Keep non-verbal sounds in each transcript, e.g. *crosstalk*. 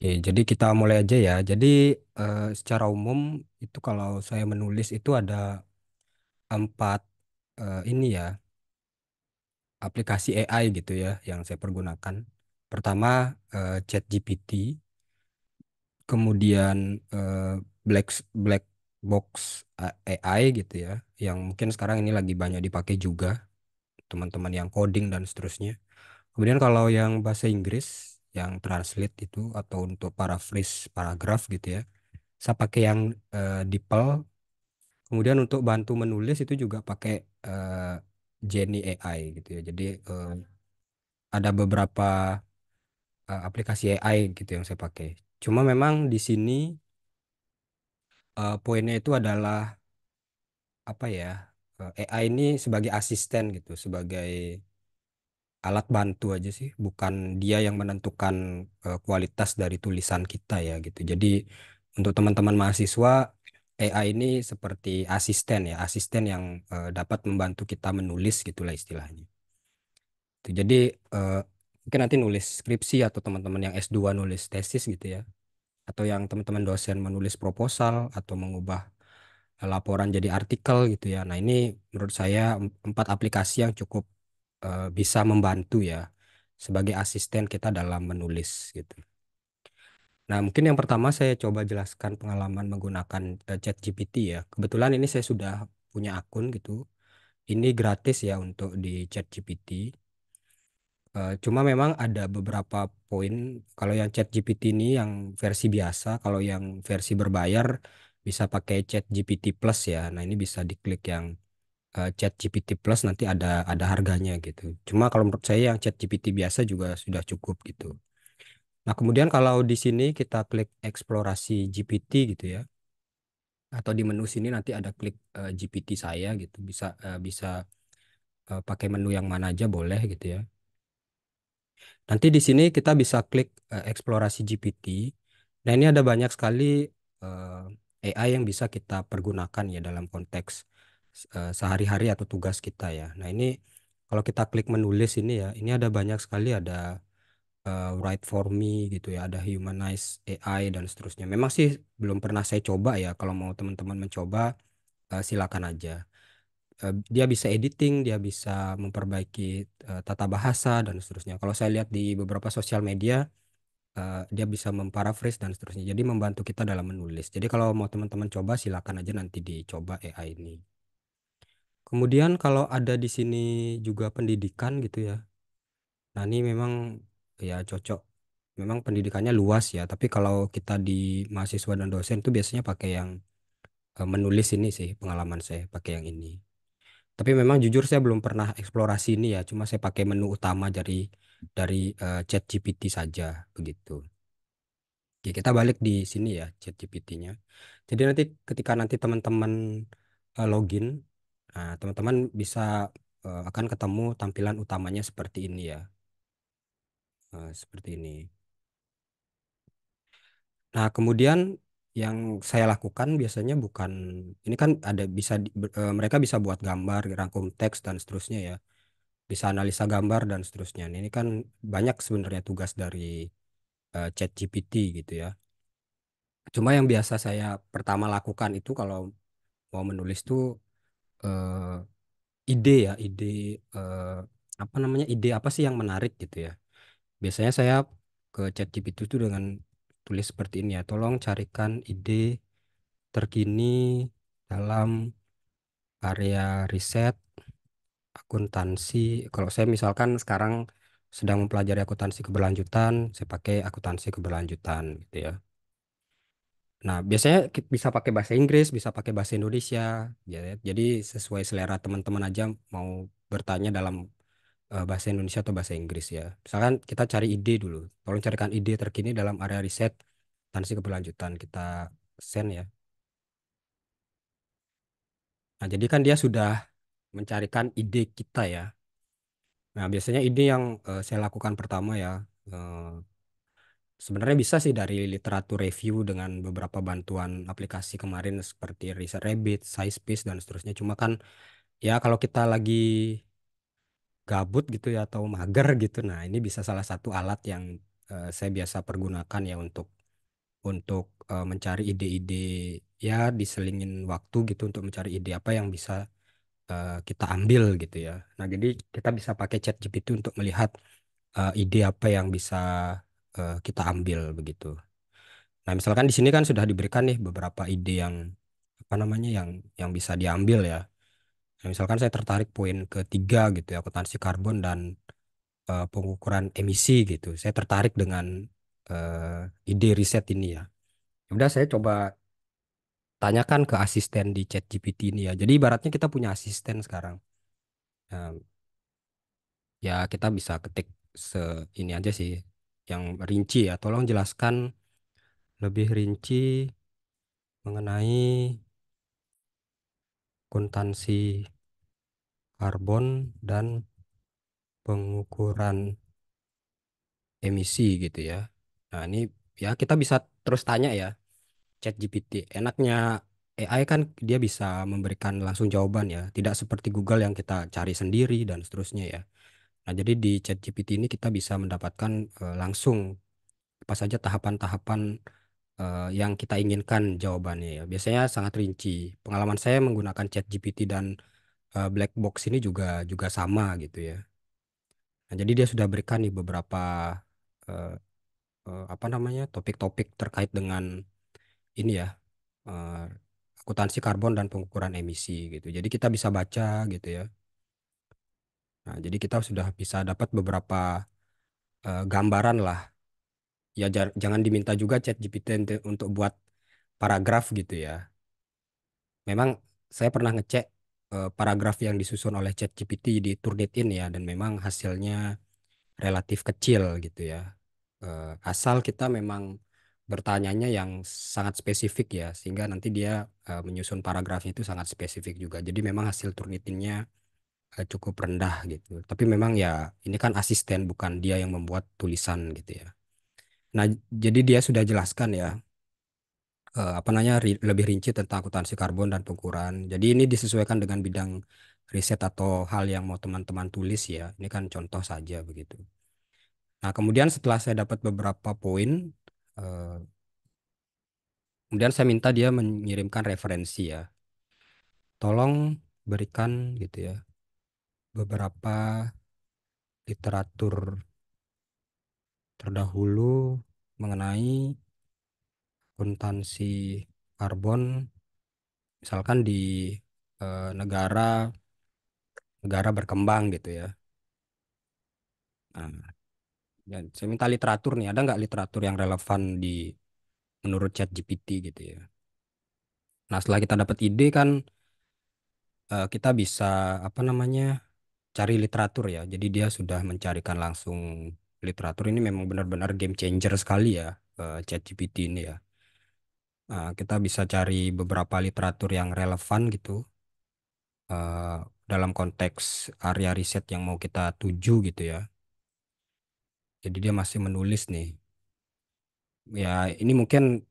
Oke, jadi kita mulai aja ya. Jadi eh, secara umum itu kalau saya menulis itu ada empat eh, ini ya aplikasi AI gitu ya yang saya pergunakan. Pertama eh, ChatGPT, kemudian eh, Black Black Box eh, AI gitu ya, yang mungkin sekarang ini lagi banyak dipakai juga teman-teman yang coding dan seterusnya. Kemudian kalau yang bahasa Inggris yang translate itu atau untuk paraphrase paragraf gitu ya. Saya pakai yang uh, DeepL. Kemudian untuk bantu menulis itu juga pakai uh, eh, Jenny AI gitu ya. Jadi uh, ada beberapa uh, aplikasi AI gitu yang saya pakai. Cuma memang di sini uh, poinnya itu adalah apa ya? Uh, AI ini sebagai asisten gitu, sebagai alat bantu aja sih, bukan dia yang menentukan uh, kualitas dari tulisan kita ya gitu. Jadi untuk teman-teman mahasiswa AI ini seperti asisten ya, asisten yang uh, dapat membantu kita menulis gitulah istilahnya. Jadi uh, mungkin nanti nulis skripsi atau teman-teman yang S2 nulis tesis gitu ya. Atau yang teman-teman dosen menulis proposal atau mengubah laporan jadi artikel gitu ya. Nah, ini menurut saya empat aplikasi yang cukup Eh, bisa membantu ya sebagai asisten kita dalam menulis gitu. Nah, mungkin yang pertama saya coba jelaskan pengalaman menggunakan uh, ChatGPT ya. Kebetulan ini saya sudah punya akun gitu. Ini gratis ya untuk di ChatGPT. Uh, cuma memang ada beberapa poin. Kalau yang ChatGPT ini yang versi biasa, kalau yang versi berbayar bisa pakai ChatGPT Plus ya. Nah, ini bisa diklik yang uh, eh, GPT Plus nanti ada ada harganya gitu. Cuma kalau menurut saya yang Chat GPT biasa juga sudah cukup gitu. Nah, kemudian kalau di sini kita klik eksplorasi GPT gitu ya. Atau di menu sini nanti ada klik uh, eh, GPT saya gitu. Bisa uh, bisa uh, pakai menu yang mana aja boleh gitu ya. Nanti di sini kita bisa klik uh, eksplorasi GPT. Nah, ini ada banyak sekali uh, AI yang bisa kita pergunakan ya dalam konteks Eh, sehari-hari atau tugas kita ya. Nah ini kalau kita klik menulis ini ya, ini ada banyak sekali ada uh, write for me gitu ya, ada humanize AI dan seterusnya. Memang sih belum pernah saya coba ya. Kalau mau teman-teman mencoba uh, silakan aja. Uh, dia bisa editing, dia bisa memperbaiki uh, tata bahasa dan seterusnya. Kalau saya lihat di beberapa sosial media uh, dia bisa memparaphrase dan seterusnya. Jadi membantu kita dalam menulis. Jadi kalau mau teman-teman coba silakan aja nanti dicoba AI ini. Kemudian kalau ada di sini juga pendidikan gitu ya. Nah, ini memang ya cocok. Memang pendidikannya luas ya, tapi kalau kita di mahasiswa dan dosen itu biasanya pakai yang eh, menulis ini sih pengalaman saya pakai yang ini. Tapi memang jujur saya belum pernah eksplorasi ini ya, cuma saya pakai menu utama dari dari eh, GPT saja begitu. Oke, kita balik di sini ya Chat gpt nya Jadi nanti ketika nanti teman-teman eh, login Nah, teman-teman bisa uh, akan ketemu tampilan utamanya seperti ini ya. Uh, seperti ini. Nah, kemudian yang saya lakukan biasanya bukan ini kan ada bisa di, eh, mereka bisa buat gambar, rangkum teks dan seterusnya ya. Bisa analisa gambar dan seterusnya. Nah, ini kan banyak sebenarnya tugas dari chat GPT gitu ya. Cuma yang biasa saya pertama lakukan itu kalau mau menulis tuh uh, ide ya ide uh, apa namanya ide apa sih yang menarik gitu ya biasanya saya ke ChatGPT itu dengan tulis seperti ini ya tolong carikan ide terkini dalam area riset akuntansi kalau saya misalkan sekarang sedang mempelajari akuntansi keberlanjutan saya pakai akuntansi keberlanjutan gitu ya Nah, biasanya bisa pakai bahasa Inggris, bisa pakai bahasa Indonesia. Ya, ya. Jadi sesuai selera teman-teman aja mau bertanya dalam eh, bahasa Indonesia atau bahasa Inggris ya. Misalkan kita cari ide dulu. Tolong carikan ide terkini dalam area riset tansi keberlanjutan kita send ya. Nah, jadi kan dia sudah mencarikan ide kita ya. Nah, biasanya ide yang uh, saya lakukan pertama ya uh, Sebenarnya bisa sih dari literatur review dengan beberapa bantuan aplikasi kemarin seperti Research piece dan seterusnya. Cuma kan ya kalau kita lagi gabut gitu ya atau mager gitu. Nah, ini bisa salah satu alat yang uh, saya biasa pergunakan ya untuk untuk uh, mencari ide-ide ya diselingin waktu gitu untuk mencari ide apa yang bisa uh, kita ambil gitu ya. Nah, jadi kita bisa pakai ChatGPT untuk melihat uh, ide apa yang bisa uh, kita ambil begitu. Nah, misalkan di sini kan sudah diberikan nih beberapa ide yang apa namanya yang yang bisa diambil ya. Nah, misalkan saya tertarik poin ketiga gitu ya, akuntansi karbon dan uh, pengukuran emisi gitu. Saya tertarik dengan uh, ide riset ini ya. ya. Udah saya coba tanyakan ke asisten di ChatGPT ini ya. Jadi ibaratnya kita punya asisten sekarang. Nah, ya kita bisa ketik se ini aja sih yang rinci ya. Tolong jelaskan lebih rinci mengenai kontansi karbon dan pengukuran emisi gitu ya. Nah, ini ya kita bisa terus tanya ya chat GPT. Enaknya AI kan dia bisa memberikan langsung jawaban ya, tidak seperti Google yang kita cari sendiri dan seterusnya ya. Nah, jadi di ChatGPT ini kita bisa mendapatkan uh, langsung apa saja tahapan-tahapan uh, yang kita inginkan jawabannya ya. Biasanya sangat rinci. Pengalaman saya menggunakan ChatGPT dan uh, Black Box ini juga juga sama gitu ya. Nah, jadi dia sudah berikan nih beberapa uh, uh, apa namanya? topik-topik terkait dengan ini ya. Uh, akuntansi karbon dan pengukuran emisi gitu. Jadi kita bisa baca gitu ya Nah, jadi kita sudah bisa dapat beberapa uh, gambaran lah. Ya jangan diminta juga chat GPT untuk buat paragraf gitu ya. Memang saya pernah ngecek uh, paragraf yang disusun oleh chat GPT di Turnitin ya dan memang hasilnya relatif kecil gitu ya. Uh, asal kita memang bertanyanya yang sangat spesifik ya sehingga nanti dia uh, menyusun paragrafnya itu sangat spesifik juga. Jadi memang hasil Turnitinnya Eh, cukup rendah gitu. Tapi memang ya ini kan asisten bukan dia yang membuat tulisan gitu ya. Nah, jadi dia sudah jelaskan ya, eh, apa namanya, ri lebih rinci tentang akuntansi karbon dan pengukuran. Jadi ini disesuaikan dengan bidang riset atau hal yang mau teman-teman tulis ya. Ini kan contoh saja begitu. Nah, kemudian setelah saya dapat beberapa poin, eh, kemudian saya minta dia mengirimkan referensi ya. Tolong berikan gitu ya beberapa literatur terdahulu mengenai akuntansi karbon misalkan di eh, negara negara berkembang gitu ya. Nah, dan ya, saya minta literatur nih, ada nggak literatur yang relevan di menurut Chat GPT gitu ya. Nah setelah kita dapat ide kan eh, kita bisa apa namanya cari literatur ya. Jadi dia sudah mencarikan langsung literatur ini memang benar-benar game changer sekali ya uh, ChatGPT ini ya. Nah, kita bisa cari beberapa literatur yang relevan gitu uh, dalam konteks area riset yang mau kita tuju gitu ya. Jadi dia masih menulis nih. Ya ini mungkin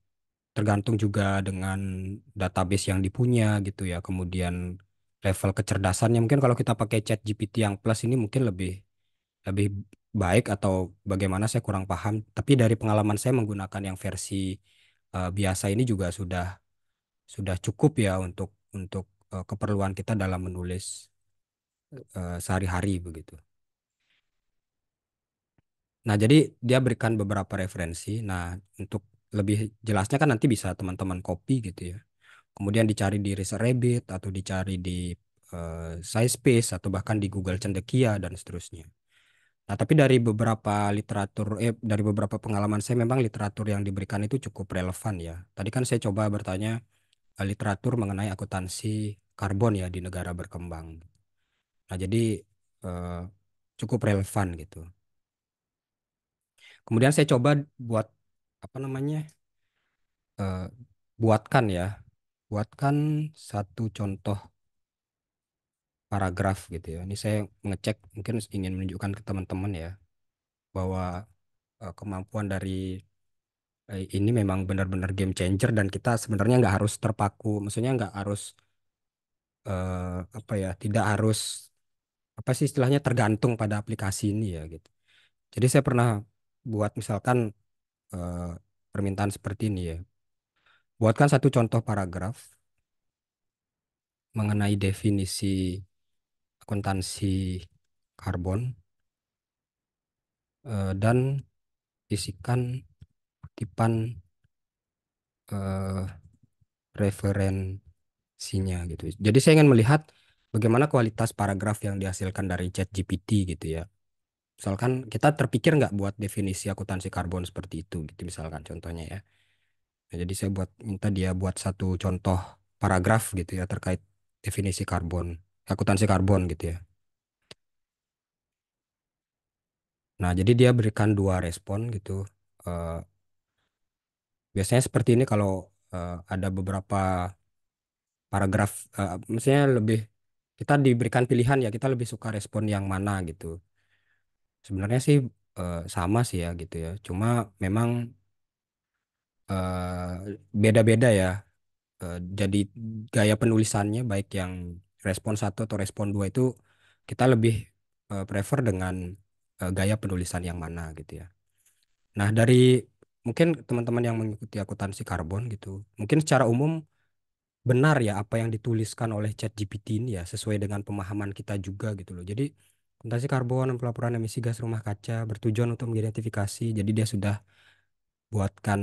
tergantung juga dengan database yang dipunya gitu ya. Kemudian level kecerdasannya mungkin kalau kita pakai chat GPT yang plus ini mungkin lebih lebih baik atau bagaimana saya kurang paham tapi dari pengalaman saya menggunakan yang versi uh, biasa ini juga sudah sudah cukup ya untuk untuk uh, keperluan kita dalam menulis uh, sehari-hari begitu. Nah, jadi dia berikan beberapa referensi. Nah, untuk lebih jelasnya kan nanti bisa teman-teman copy gitu ya kemudian dicari di Rabbit atau dicari di uh, eh, SciSpace atau bahkan di Google Cendekia dan seterusnya. Nah, tapi dari beberapa literatur, eh, dari beberapa pengalaman saya memang literatur yang diberikan itu cukup relevan ya. Tadi kan saya coba bertanya uh, literatur mengenai akuntansi karbon ya di negara berkembang. Nah, jadi uh, cukup relevan gitu. Kemudian saya coba buat apa namanya uh, buatkan ya buatkan satu contoh paragraf gitu ya. Ini saya mengecek mungkin ingin menunjukkan ke teman-teman ya bahwa uh, kemampuan dari uh, ini memang benar-benar game changer dan kita sebenarnya nggak harus terpaku, maksudnya nggak harus uh, apa ya, tidak harus apa sih istilahnya tergantung pada aplikasi ini ya gitu. Jadi saya pernah buat misalkan uh, permintaan seperti ini ya. Buatkan satu contoh paragraf mengenai definisi akuntansi karbon eh, dan isikan kutipan eh, referensinya gitu. Jadi saya ingin melihat bagaimana kualitas paragraf yang dihasilkan dari Chat GPT gitu ya. Misalkan kita terpikir nggak buat definisi akuntansi karbon seperti itu gitu misalkan contohnya ya. Nah, jadi saya buat minta dia buat satu contoh paragraf gitu ya terkait definisi karbon, akuntansi karbon gitu ya. Nah, jadi dia berikan dua respon gitu. Uh, biasanya seperti ini kalau uh, ada beberapa paragraf, uh, eh, misalnya lebih kita diberikan pilihan ya kita lebih suka respon yang mana gitu. Sebenarnya sih uh, sama sih ya gitu ya. Cuma memang Eh, beda-beda uh, ya. Uh, jadi gaya penulisannya baik yang respon satu atau respon dua itu kita lebih uh, prefer dengan uh, gaya penulisan yang mana gitu ya. Nah dari mungkin teman-teman yang mengikuti akuntansi karbon gitu, mungkin secara umum benar ya apa yang dituliskan oleh chat GPT ini ya sesuai dengan pemahaman kita juga gitu loh. Jadi akuntansi karbon pelaporan emisi gas rumah kaca bertujuan untuk mengidentifikasi. Jadi dia sudah buatkan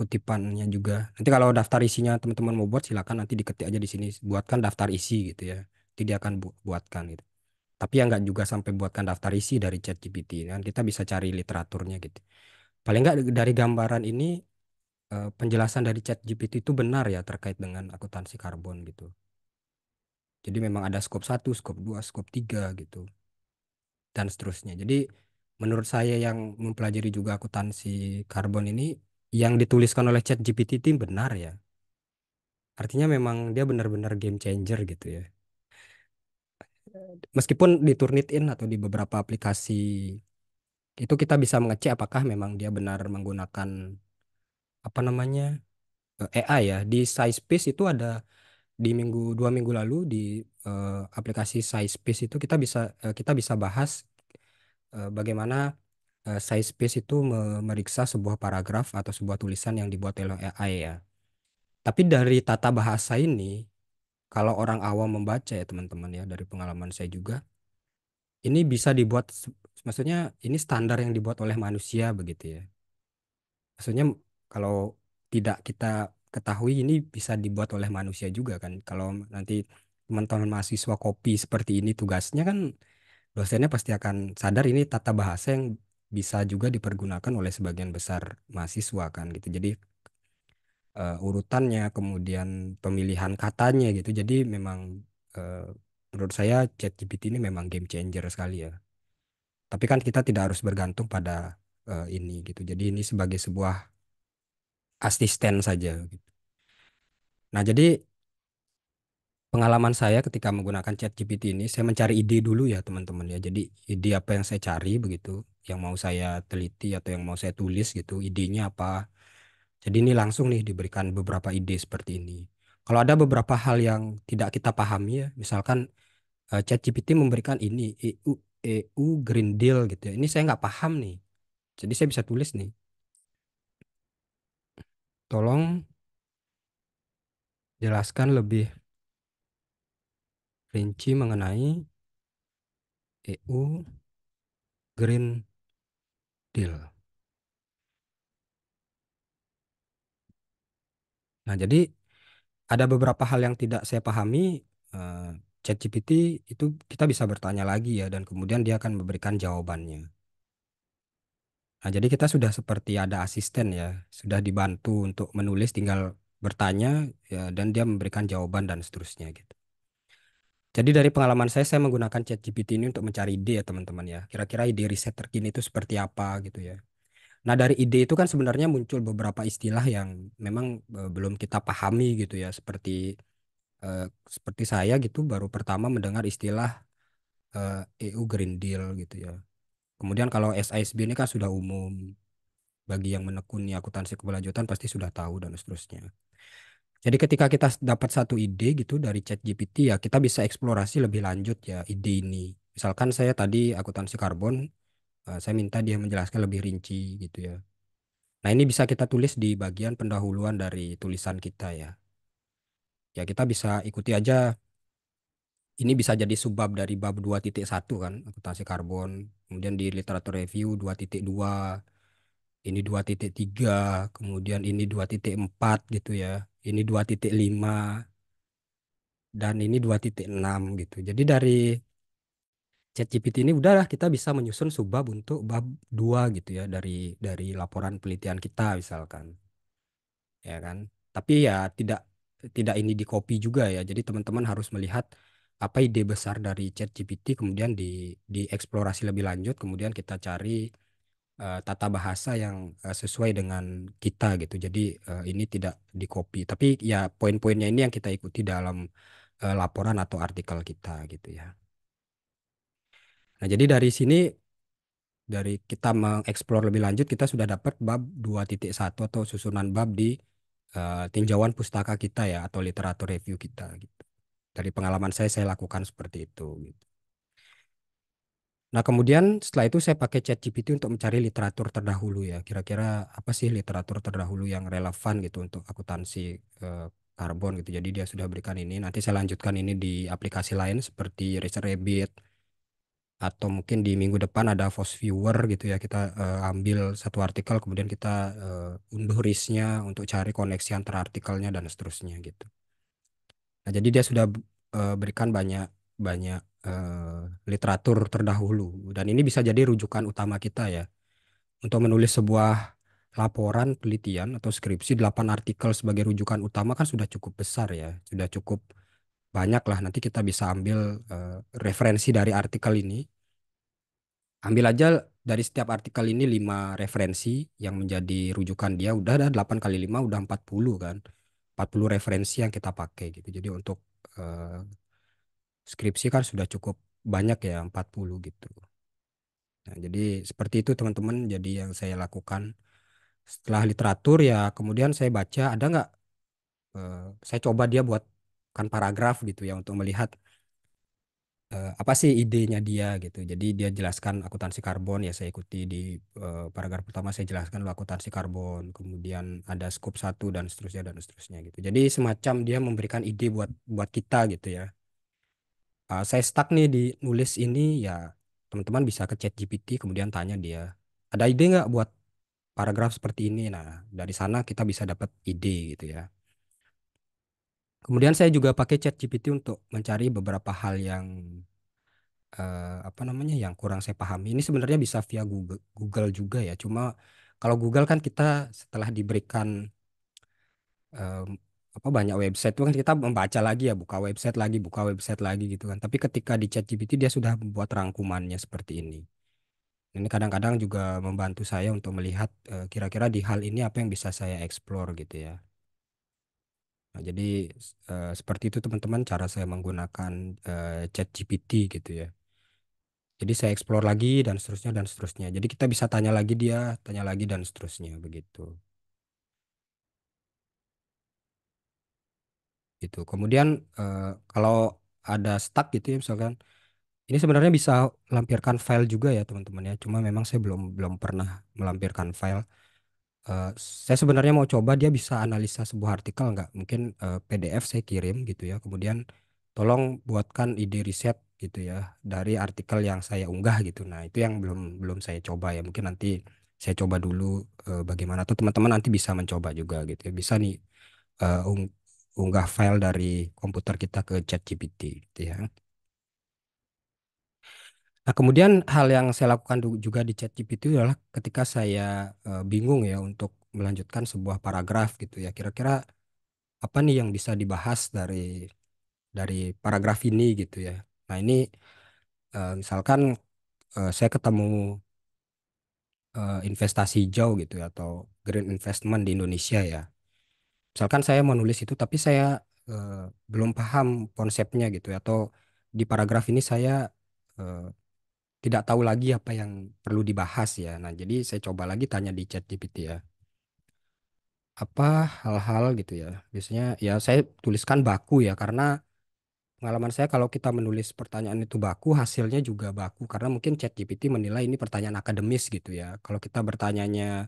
kutipannya juga. Nanti kalau daftar isinya teman-teman mau buat silakan nanti diketik aja di sini buatkan daftar isi gitu ya. Nanti dia akan bu buatkan gitu. Tapi ya nggak juga sampai buatkan daftar isi dari chat GPT Kan ya, kita bisa cari literaturnya gitu. Paling nggak dari gambaran ini eh, penjelasan dari chat GPT itu benar ya terkait dengan akuntansi karbon gitu. Jadi memang ada scope 1, scope 2, scope 3 gitu. Dan seterusnya. Jadi menurut saya yang mempelajari juga akuntansi karbon ini yang dituliskan oleh ChatGPT tim benar ya. Artinya memang dia benar-benar game changer gitu ya. Meskipun di Turnitin atau di beberapa aplikasi itu kita bisa mengecek apakah memang dia benar menggunakan apa namanya eh, AI ya di size space itu ada di minggu dua minggu lalu di uh, aplikasi space itu kita bisa uh, kita bisa bahas Eh, bagaimana uh, size space itu memeriksa sebuah paragraf atau sebuah tulisan yang dibuat oleh AI ya. Tapi dari tata bahasa ini, kalau orang awam membaca ya teman-teman ya dari pengalaman saya juga, ini bisa dibuat maksudnya ini standar yang dibuat oleh manusia begitu ya. Maksudnya kalau tidak kita ketahui ini bisa dibuat oleh manusia juga kan. Kalau nanti teman-teman mahasiswa kopi seperti ini tugasnya kan dosennya pasti akan sadar ini tata bahasa yang bisa juga dipergunakan oleh sebagian besar mahasiswa kan gitu. Jadi uh, urutannya, kemudian pemilihan katanya gitu. Jadi memang uh, menurut saya ChatGPT ini memang game changer sekali ya. Tapi kan kita tidak harus bergantung pada uh, ini gitu. Jadi ini sebagai sebuah asisten saja gitu. Nah, jadi pengalaman saya ketika menggunakan chat GPT ini, saya mencari ide dulu ya teman-teman ya. Jadi ide apa yang saya cari begitu, yang mau saya teliti atau yang mau saya tulis gitu, idenya apa. Jadi ini langsung nih diberikan beberapa ide seperti ini. Kalau ada beberapa hal yang tidak kita pahami ya, misalkan uh, eh, GPT memberikan ini EU EU Green Deal gitu ya. Ini saya nggak paham nih. Jadi saya bisa tulis nih. Tolong jelaskan lebih rinci mengenai EU Green Deal. Nah, jadi ada beberapa hal yang tidak saya pahami. Uh, ChatGPT itu kita bisa bertanya lagi ya, dan kemudian dia akan memberikan jawabannya. Nah, jadi kita sudah seperti ada asisten ya, sudah dibantu untuk menulis, tinggal bertanya ya, dan dia memberikan jawaban dan seterusnya gitu. Jadi dari pengalaman saya, saya menggunakan ChatGPT ini untuk mencari ide ya teman-teman ya. Kira-kira ide riset terkini itu seperti apa gitu ya. Nah dari ide itu kan sebenarnya muncul beberapa istilah yang memang e, belum kita pahami gitu ya. Seperti eh, seperti saya gitu baru pertama mendengar istilah eh, EU Green Deal gitu ya. Kemudian kalau SISB ini kan sudah umum. Bagi yang menekuni akuntansi keberlanjutan pasti sudah tahu dan seterusnya. Jadi ketika kita dapat satu ide gitu dari Chat GPT ya kita bisa eksplorasi lebih lanjut ya ide ini. Misalkan saya tadi akuntansi karbon, eh, saya minta dia menjelaskan lebih rinci gitu ya. Nah ini bisa kita tulis di bagian pendahuluan dari tulisan kita ya. Ya kita bisa ikuti aja. Ini bisa jadi subbab dari bab 2.1 kan, akuntansi karbon. Kemudian di literatur review 2.2 ini 2.3, kemudian ini 2.4 gitu ya, ini 2.5 dan ini 2.6 gitu. Jadi dari Chat GPT ini udahlah kita bisa menyusun subbab untuk bab 2 gitu ya dari dari laporan penelitian kita misalkan. Ya kan? Tapi ya tidak tidak ini di copy juga ya. Jadi teman-teman harus melihat apa ide besar dari Chat GPT kemudian di eksplorasi lebih lanjut kemudian kita cari Eh, tata bahasa yang uh, sesuai dengan kita gitu. Jadi uh, ini tidak di copy. tapi ya poin-poinnya ini yang kita ikuti dalam uh, laporan atau artikel kita gitu ya. Nah, jadi dari sini dari kita mengeksplor lebih lanjut kita sudah dapat bab 2.1 atau susunan bab di uh, tinjauan pustaka kita ya atau literatur review kita gitu. Dari pengalaman saya saya lakukan seperti itu gitu. Nah, kemudian setelah itu saya pakai ChatGPT untuk mencari literatur terdahulu ya. Kira-kira apa sih literatur terdahulu yang relevan gitu untuk akuntansi eh, karbon gitu. Jadi dia sudah berikan ini. Nanti saya lanjutkan ini di aplikasi lain seperti Rabbit. atau mungkin di minggu depan ada Fos Viewer gitu ya. Kita uh, ambil satu artikel kemudian kita uh, unduh risnya untuk cari koneksi antara artikelnya dan seterusnya gitu. Nah, jadi dia sudah uh, berikan banyak banyak uh, literatur terdahulu dan ini bisa jadi rujukan utama kita ya untuk menulis sebuah laporan penelitian atau skripsi 8 artikel sebagai rujukan utama kan sudah cukup besar ya sudah cukup banyak lah nanti kita bisa ambil uh, referensi dari artikel ini ambil aja dari setiap artikel ini 5 referensi yang menjadi rujukan dia udah ada 8 kali 5 udah 40 kan 40 referensi yang kita pakai gitu jadi untuk uh, skripsi kan sudah cukup banyak ya 40 gitu. Nah, jadi seperti itu teman-teman jadi yang saya lakukan setelah literatur ya kemudian saya baca ada nggak eh, saya coba dia buat kan paragraf gitu ya untuk melihat eh, apa sih idenya dia gitu. Jadi dia jelaskan akuntansi karbon ya saya ikuti di eh, paragraf pertama saya jelaskan akuntansi karbon, kemudian ada scope satu dan seterusnya dan seterusnya gitu. Jadi semacam dia memberikan ide buat buat kita gitu ya uh, saya stuck nih di nulis ini ya teman-teman bisa ke chat GPT kemudian tanya dia ada ide nggak buat paragraf seperti ini nah dari sana kita bisa dapat ide gitu ya kemudian saya juga pakai chat GPT untuk mencari beberapa hal yang uh, apa namanya yang kurang saya pahami ini sebenarnya bisa via Google Google juga ya cuma kalau Google kan kita setelah diberikan eh, apa banyak website tuh kan kita membaca lagi ya buka website lagi buka website lagi gitu kan tapi ketika di chat GPT dia sudah membuat rangkumannya seperti ini ini kadang-kadang juga membantu saya untuk melihat eh, kira-kira uh, di hal ini apa yang bisa saya explore gitu ya nah, jadi uh, seperti itu teman-teman cara saya menggunakan uh, eh, GPT gitu ya jadi saya explore lagi dan seterusnya dan seterusnya jadi kita bisa tanya lagi dia tanya lagi dan seterusnya begitu gitu. Kemudian eh, kalau ada stuck gitu ya misalkan ini sebenarnya bisa lampirkan file juga ya teman-teman ya. Cuma memang saya belum belum pernah melampirkan file. Uh, saya sebenarnya mau coba dia bisa analisa sebuah artikel nggak? Mungkin uh, eh, PDF saya kirim gitu ya. Kemudian tolong buatkan ide riset gitu ya dari artikel yang saya unggah gitu. Nah itu yang belum belum saya coba ya. Mungkin nanti saya coba dulu uh, bagaimana atau teman-teman nanti bisa mencoba juga gitu ya. Bisa nih uh, unggah file dari komputer kita ke ChatGPT gitu ya. Nah, kemudian hal yang saya lakukan juga di ChatGPT adalah ketika saya e, bingung ya untuk melanjutkan sebuah paragraf gitu ya. Kira-kira apa nih yang bisa dibahas dari dari paragraf ini gitu ya. Nah, ini e, misalkan e, saya ketemu e, investasi hijau gitu ya, atau green investment di Indonesia ya misalkan saya menulis itu tapi saya eh, belum paham konsepnya gitu ya atau di paragraf ini saya eh, tidak tahu lagi apa yang perlu dibahas ya. Nah, jadi saya coba lagi tanya di chat GPT ya. Apa hal-hal gitu ya. Biasanya ya saya tuliskan baku ya karena pengalaman saya kalau kita menulis pertanyaan itu baku, hasilnya juga baku karena mungkin chat GPT menilai ini pertanyaan akademis gitu ya. Kalau kita bertanyanya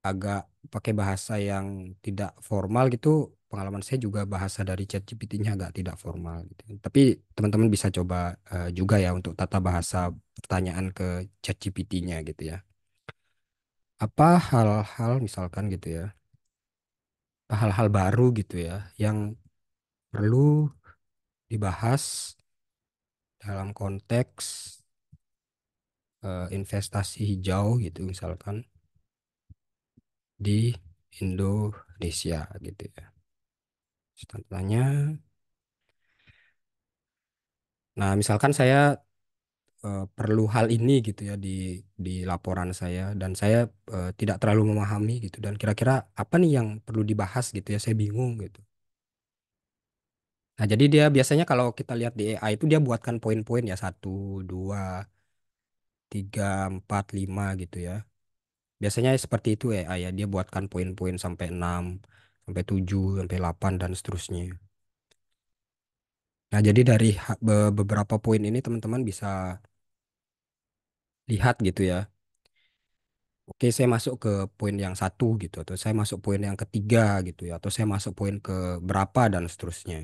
agak pakai bahasa yang tidak formal gitu pengalaman saya juga bahasa dari chat gpt nya agak tidak formal gitu. Tapi teman-teman bisa coba uh, juga ya untuk tata bahasa pertanyaan ke chat gpt nya gitu ya. Apa hal-hal misalkan gitu ya. hal-hal baru gitu ya yang perlu dibahas dalam konteks uh, investasi hijau gitu misalkan di Indonesia gitu ya. Contohnya, nah misalkan saya e, perlu hal ini gitu ya di di laporan saya dan saya e, tidak terlalu memahami gitu dan kira-kira apa nih yang perlu dibahas gitu ya saya bingung gitu. Nah jadi dia biasanya kalau kita lihat di AI itu dia buatkan poin-poin ya satu dua tiga empat lima gitu ya Biasanya seperti itu AI ya, dia buatkan poin-poin sampai 6, sampai 7, sampai 8 dan seterusnya. Nah, jadi dari beberapa poin ini teman-teman bisa lihat gitu ya. Oke, saya masuk ke poin yang satu gitu, atau saya masuk poin yang ketiga gitu ya, atau saya masuk poin ke berapa dan seterusnya.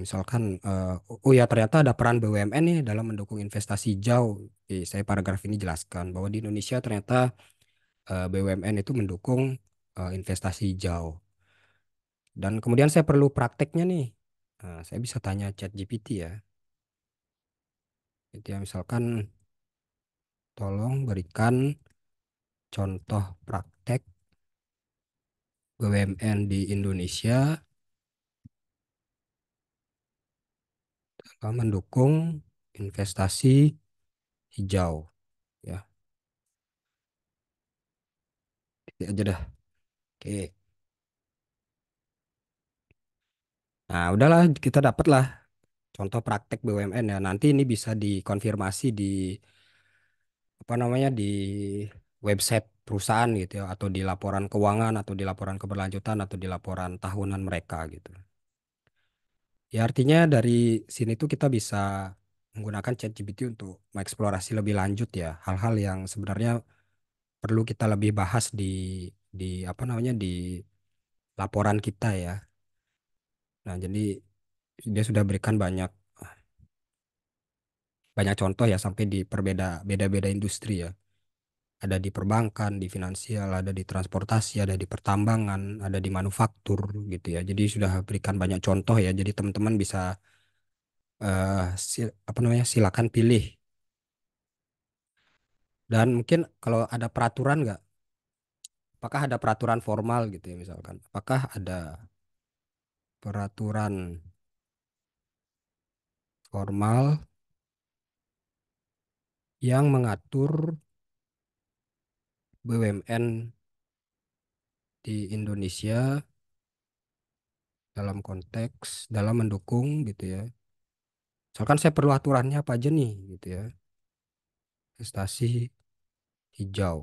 Misalkan, uh, oh ya ternyata ada peran BUMN nih dalam mendukung investasi jauh. Oke, saya paragraf ini jelaskan bahwa di Indonesia ternyata uh, eh, BUMN itu mendukung uh, investasi jauh. Dan kemudian saya perlu prakteknya nih. uh, saya bisa tanya chat GPT ya. Jadi ya misalkan tolong berikan contoh praktek BUMN di Indonesia mendukung investasi hijau ya. Ini aja dah. Oke. Nah, udahlah kita dapat lah contoh praktek BUMN ya. Nanti ini bisa dikonfirmasi di apa namanya di website perusahaan gitu ya atau di laporan keuangan atau di laporan keberlanjutan atau di laporan tahunan mereka gitu. Ya artinya dari sini tuh kita bisa menggunakan ChatGPT untuk mengeksplorasi lebih lanjut ya hal-hal yang sebenarnya perlu kita lebih bahas di di apa namanya di laporan kita ya. Nah, jadi dia sudah berikan banyak banyak contoh ya sampai di perbeda beda-beda industri ya ada di perbankan, di finansial, ada di transportasi, ada di pertambangan, ada di manufaktur gitu ya. Jadi sudah berikan banyak contoh ya. Jadi teman-teman bisa uh, sil apa namanya silakan pilih. Dan mungkin kalau ada peraturan nggak? Apakah ada peraturan formal gitu ya misalkan? Apakah ada peraturan formal yang mengatur BUMN di Indonesia dalam konteks dalam mendukung gitu ya. Misalkan saya perlu aturannya apa aja nih gitu ya. Investasi hijau.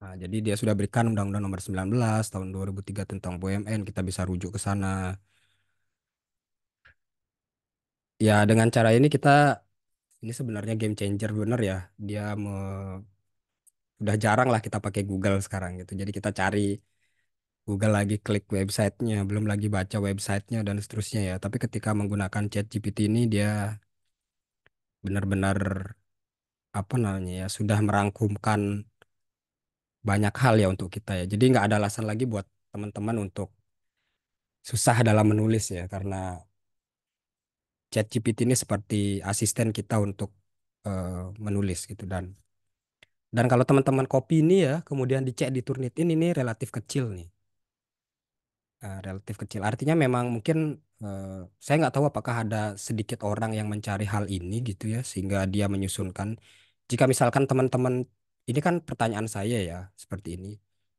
Nah, jadi dia sudah berikan Undang-Undang Nomor 19 Tahun 2003 tentang BUMN, kita bisa rujuk ke sana. Ya, dengan cara ini kita ini sebenarnya game changer bener ya. Dia me, udah jarang lah kita pakai Google sekarang gitu. Jadi kita cari Google lagi klik websitenya, belum lagi baca websitenya dan seterusnya ya. Tapi ketika menggunakan Chat GPT ini dia benar-benar apa namanya ya sudah merangkumkan banyak hal ya untuk kita ya. Jadi nggak ada alasan lagi buat teman-teman untuk susah dalam menulis ya karena Chat GPT ini seperti asisten kita untuk uh, menulis gitu dan dan kalau teman-teman copy ini ya kemudian dicek di Turnitin ini relatif kecil nih uh, relatif kecil artinya memang mungkin uh, saya nggak tahu apakah ada sedikit orang yang mencari hal ini gitu ya sehingga dia menyusunkan jika misalkan teman-teman ini kan pertanyaan saya ya seperti ini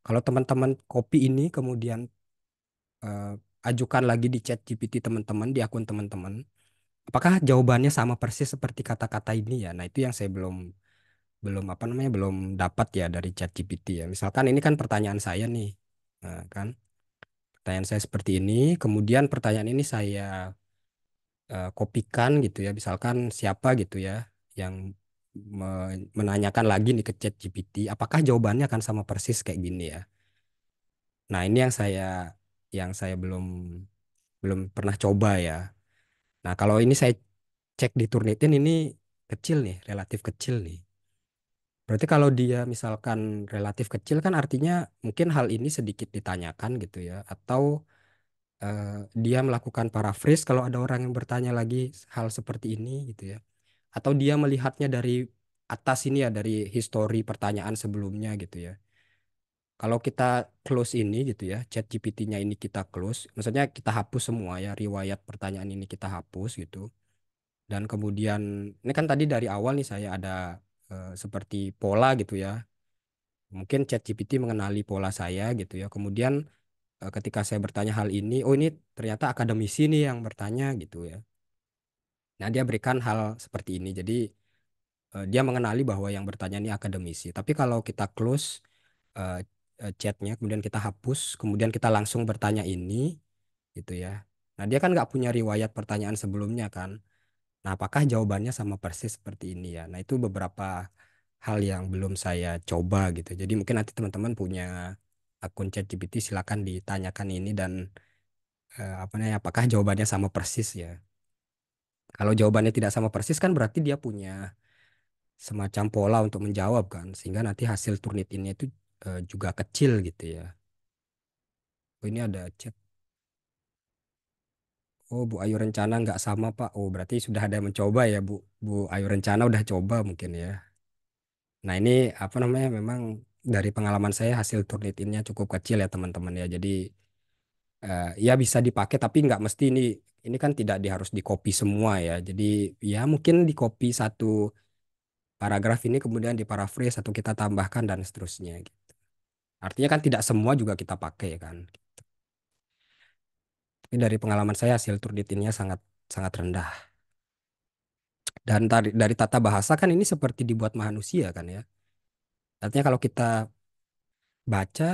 kalau teman-teman copy ini kemudian uh, ajukan lagi di chat GPT teman-teman di akun teman-teman Apakah jawabannya sama persis seperti kata-kata ini ya? Nah, itu yang saya belum belum apa namanya belum dapat ya dari ChatGPT ya. Misalkan ini kan pertanyaan saya nih. Nah, kan pertanyaan saya seperti ini, kemudian pertanyaan ini saya uh, kopikan gitu ya. Misalkan siapa gitu ya yang menanyakan lagi nih ke chat GPT apakah jawabannya akan sama persis kayak gini ya nah ini yang saya yang saya belum belum pernah coba ya Nah, kalau ini saya cek di Turnitin ini kecil nih, relatif kecil nih. Berarti kalau dia misalkan relatif kecil kan artinya mungkin hal ini sedikit ditanyakan gitu ya atau eh, dia melakukan parafris kalau ada orang yang bertanya lagi hal seperti ini gitu ya. Atau dia melihatnya dari atas ini ya dari histori pertanyaan sebelumnya gitu ya kalau kita close ini gitu ya, chat GPT-nya ini kita close, maksudnya kita hapus semua ya, riwayat pertanyaan ini kita hapus gitu. Dan kemudian, ini kan tadi dari awal nih saya ada eh, seperti pola gitu ya. Mungkin chat GPT mengenali pola saya gitu ya. Kemudian eh, ketika saya bertanya hal ini, oh ini ternyata akademisi nih yang bertanya gitu ya. Nah dia berikan hal seperti ini, jadi eh, dia mengenali bahwa yang bertanya ini akademisi. Tapi kalau kita close, Eh, chatnya kemudian kita hapus kemudian kita langsung bertanya ini gitu ya nah dia kan nggak punya riwayat pertanyaan sebelumnya kan nah apakah jawabannya sama persis seperti ini ya nah itu beberapa hal yang belum saya coba gitu jadi mungkin nanti teman-teman punya akun Chat GPT, silakan ditanyakan ini dan eh, apa namanya apakah jawabannya sama persis ya kalau jawabannya tidak sama persis kan berarti dia punya semacam pola untuk menjawab kan sehingga nanti hasil turnitinnya itu uh, juga kecil gitu ya. Oh, ini ada chat. Oh Bu Ayu Rencana nggak sama Pak. Oh berarti sudah ada yang mencoba ya Bu. Bu Ayu Rencana udah coba mungkin ya. Nah ini apa namanya memang dari pengalaman saya hasil Turnitinnya cukup kecil ya teman-teman ya. Jadi uh, ya bisa dipakai tapi nggak mesti ini ini kan tidak di, harus di copy semua ya. Jadi ya mungkin di copy satu paragraf ini kemudian di paraphrase atau kita tambahkan dan seterusnya. Gitu. Artinya kan tidak semua juga kita pakai kan. Gitu. Tapi dari pengalaman saya hasil turditinnya sangat sangat rendah. Dan dari, dari tata bahasa kan ini seperti dibuat manusia kan ya. Artinya kalau kita baca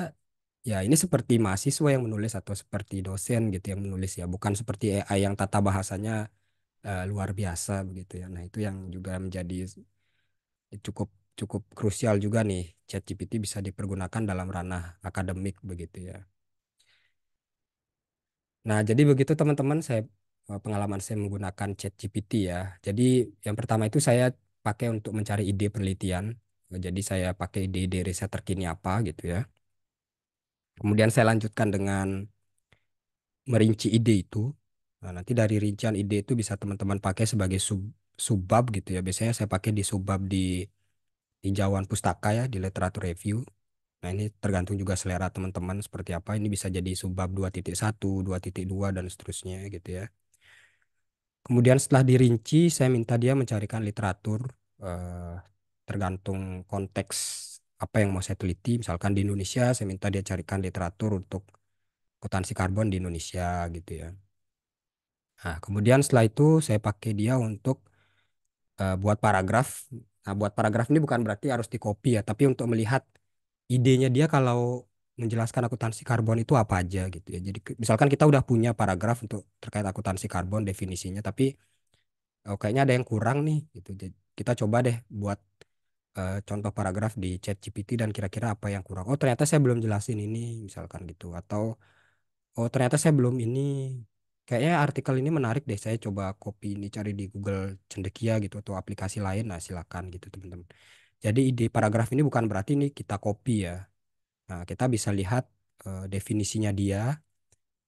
ya ini seperti mahasiswa yang menulis atau seperti dosen gitu yang menulis ya, bukan seperti AI yang tata bahasanya uh, luar biasa begitu ya. Nah, itu yang juga menjadi cukup cukup krusial juga nih Chat GPT bisa dipergunakan dalam ranah akademik begitu ya. Nah, jadi begitu teman-teman saya eh, pengalaman saya menggunakan Chat GPT ya. Jadi yang pertama itu saya pakai untuk mencari ide penelitian. Jadi saya pakai ide-ide riset terkini apa gitu ya. Kemudian saya lanjutkan dengan merinci ide itu. Nah, nanti dari rincian ide itu bisa teman-teman pakai sebagai sub subbab gitu ya. Biasanya saya pakai di subbab di tinjauan pustaka ya di literatur review. Nah ini tergantung juga selera teman-teman seperti apa. Ini bisa jadi subbab 2.1, 2.2 dan seterusnya gitu ya. Kemudian setelah dirinci, saya minta dia mencarikan literatur eh, tergantung konteks apa yang mau saya teliti. Misalkan di Indonesia, saya minta dia carikan literatur untuk kutansi karbon di Indonesia gitu ya. Nah, kemudian setelah itu saya pakai dia untuk eh, buat paragraf Nah, buat paragraf ini bukan berarti harus di dikopi ya, tapi untuk melihat idenya dia kalau menjelaskan akuntansi karbon itu apa aja gitu ya. Jadi misalkan kita udah punya paragraf untuk terkait akuntansi karbon definisinya, tapi oh, kayaknya ada yang kurang nih gitu. Jadi kita coba deh buat uh, contoh paragraf di chat GPT dan kira-kira apa yang kurang. Oh ternyata saya belum jelasin ini misalkan gitu atau oh ternyata saya belum ini Kayaknya artikel ini menarik deh. Saya coba copy ini cari di Google Cendekia gitu atau aplikasi lain. Nah, silakan gitu teman-teman. Jadi ide paragraf ini bukan berarti ini kita copy ya. Nah, kita bisa lihat e, definisinya dia.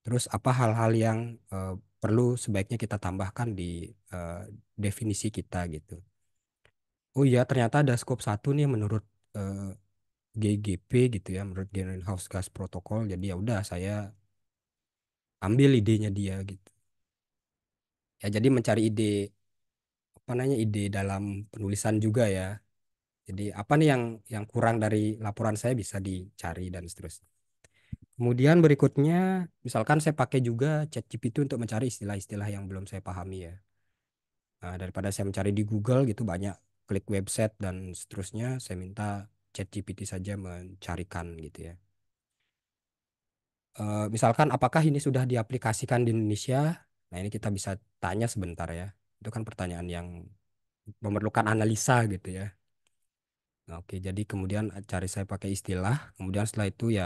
Terus apa hal-hal yang e, perlu sebaiknya kita tambahkan di e, definisi kita gitu. Oh iya, ternyata ada scope satu nih menurut GGP gitu ya, menurut Greenhouse Gas Protocol. Jadi ya udah saya ambil idenya dia gitu ya jadi mencari ide apa namanya ide dalam penulisan juga ya jadi apa nih yang yang kurang dari laporan saya bisa dicari dan seterusnya kemudian berikutnya misalkan saya pakai juga chat ChatGPT untuk mencari istilah-istilah yang belum saya pahami ya nah, daripada saya mencari di Google gitu banyak klik website dan seterusnya saya minta chat GPT saja mencarikan gitu ya Eh, misalkan apakah ini sudah diaplikasikan di Indonesia? Nah ini kita bisa tanya sebentar ya. Itu kan pertanyaan yang memerlukan analisa gitu ya. Nah, oke, jadi kemudian cari saya pakai istilah, kemudian setelah itu ya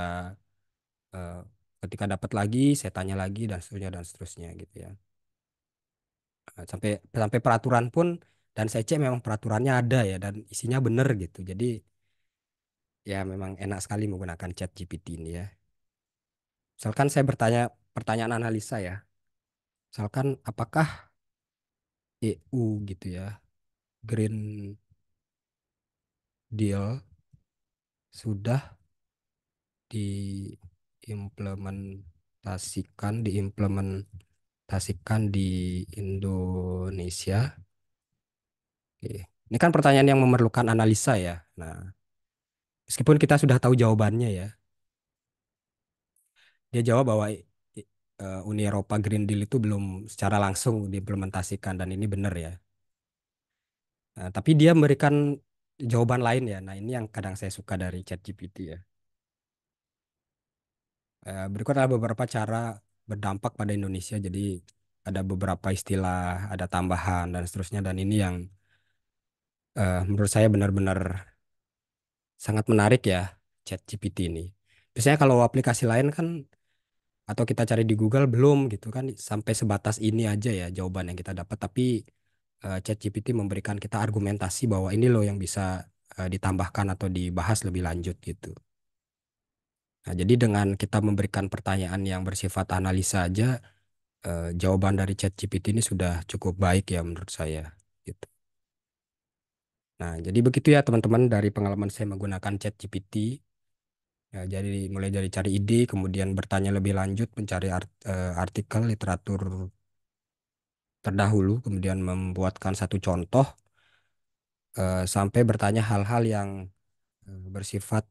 uh, ketika dapat lagi saya tanya lagi dan seterusnya dan seterusnya gitu ya. Eh, sampai sampai peraturan pun dan saya cek memang peraturannya ada ya dan isinya benar gitu. Jadi ya memang enak sekali menggunakan chat GPT ini ya. Misalkan saya bertanya pertanyaan analisa ya. Misalkan apakah EU gitu ya, Green Deal sudah diimplementasikan, diimplementasikan di Indonesia. Oke. Ini kan pertanyaan yang memerlukan analisa ya. Nah, meskipun kita sudah tahu jawabannya ya, dia jawab bahwa eh, Uni Eropa Green Deal itu belum secara langsung diimplementasikan dan ini benar ya. Nah, tapi dia memberikan jawaban lain ya. Nah ini yang kadang saya suka dari ChatGPT ya. Eh, berikut adalah beberapa cara berdampak pada Indonesia. Jadi ada beberapa istilah, ada tambahan dan seterusnya. Dan ini yang uh, menurut saya benar-benar sangat menarik ya ChatGPT ini. Biasanya kalau aplikasi lain kan atau kita cari di Google belum gitu kan sampai sebatas ini aja ya jawaban yang kita dapat tapi uh, eh, GPT memberikan kita argumentasi bahwa ini loh yang bisa uh, ditambahkan atau dibahas lebih lanjut gitu. Nah, jadi dengan kita memberikan pertanyaan yang bersifat analisa aja uh, jawaban dari Chat GPT ini sudah cukup baik ya menurut saya gitu. Nah, jadi begitu ya teman-teman dari pengalaman saya menggunakan Chat GPT Ya, jadi mulai dari cari ide, kemudian bertanya lebih lanjut, mencari art, eh, artikel literatur terdahulu, kemudian membuatkan satu contoh, eh, sampai bertanya hal-hal yang eh, bersifat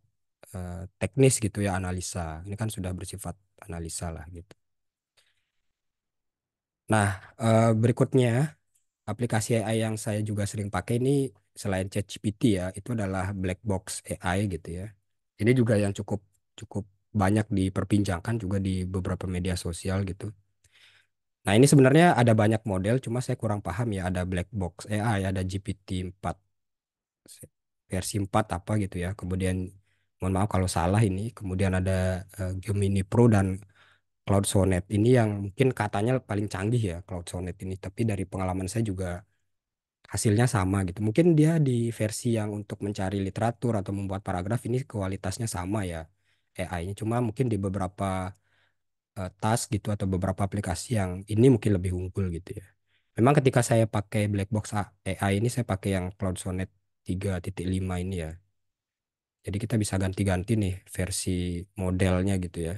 teknis gitu ya analisa. Ini kan sudah bersifat analisa lah gitu. Nah, berikutnya aplikasi AI yang saya juga sering pakai ini selain ChatGPT ya, itu adalah Black Box AI gitu ya ini juga yang cukup cukup banyak diperbincangkan juga di beberapa media sosial gitu. Nah, ini sebenarnya ada banyak model, cuma saya kurang paham ya ada black box AI, ada GPT-4 versi 4 apa gitu ya. Kemudian mohon maaf kalau salah ini, kemudian ada uh, Gemini Pro dan Cloud Sonnet ini yang mungkin katanya paling canggih ya Cloud Sonnet ini, tapi dari pengalaman saya juga hasilnya sama gitu. Mungkin dia di versi yang untuk mencari literatur atau membuat paragraf ini kualitasnya sama ya AI-nya. Cuma mungkin di beberapa uh, eh, task gitu atau beberapa aplikasi yang ini mungkin lebih unggul gitu ya. Memang ketika saya pakai black box AI ini saya pakai yang Cloud Sonnet 3.5 ini ya. Jadi kita bisa ganti-ganti nih versi modelnya gitu ya.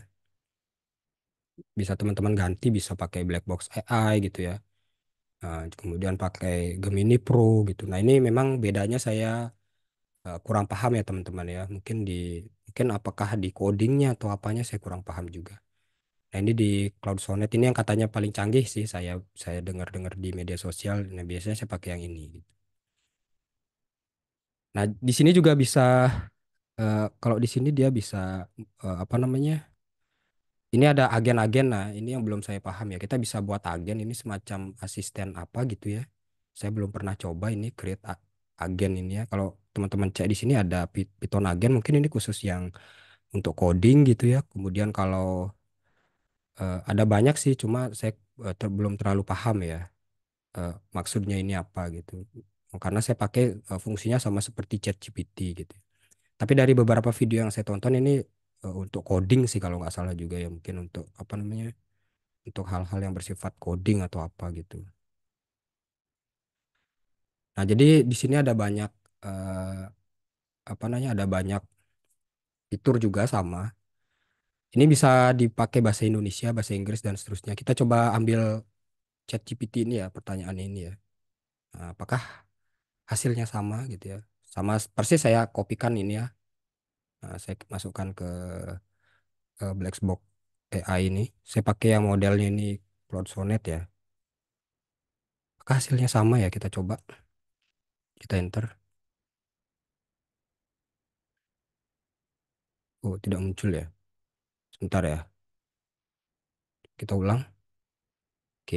Bisa teman-teman ganti bisa pakai black box AI gitu ya kemudian pakai Gemini Pro gitu. Nah ini memang bedanya saya, uh, kurang paham ya teman-teman ya. Mungkin di mungkin apakah di codingnya atau apanya saya kurang paham juga. Nah ini di Cloud Sonnet ini yang katanya paling canggih sih saya saya dengar-dengar di media sosial. Nah biasanya saya pakai yang ini gitu. Nah di sini juga bisa, uh, kalau di sini dia bisa, uh, apa namanya ini ada agen-agen nah ini yang belum saya paham ya kita bisa buat agen ini semacam asisten apa gitu ya saya belum pernah coba ini create agen ini ya kalau teman-teman cek di sini ada Python agen mungkin ini khusus yang untuk coding gitu ya kemudian kalau uh, ada banyak sih cuma saya uh, ter belum terlalu paham ya uh, maksudnya ini apa gitu karena saya pakai uh, fungsinya sama seperti chat GPT gitu tapi dari beberapa video yang saya tonton ini Eh, untuk coding sih kalau nggak salah juga ya mungkin untuk apa namanya untuk hal-hal yang bersifat coding atau apa gitu. Nah jadi di sini ada banyak uh, apa namanya ada banyak fitur juga sama. Ini bisa dipakai bahasa Indonesia, bahasa Inggris dan seterusnya. Kita coba ambil chat GPT ini ya pertanyaan ini ya. Nah, apakah hasilnya sama gitu ya? Sama persis saya kopikan ini ya Nah, saya masukkan ke, black box AI ini. Saya pakai yang modelnya ini Cloud Sonnet ya. Apakah hasilnya sama ya? Kita coba. Kita enter. Oh, tidak muncul ya. Sebentar ya. Kita ulang. Oke.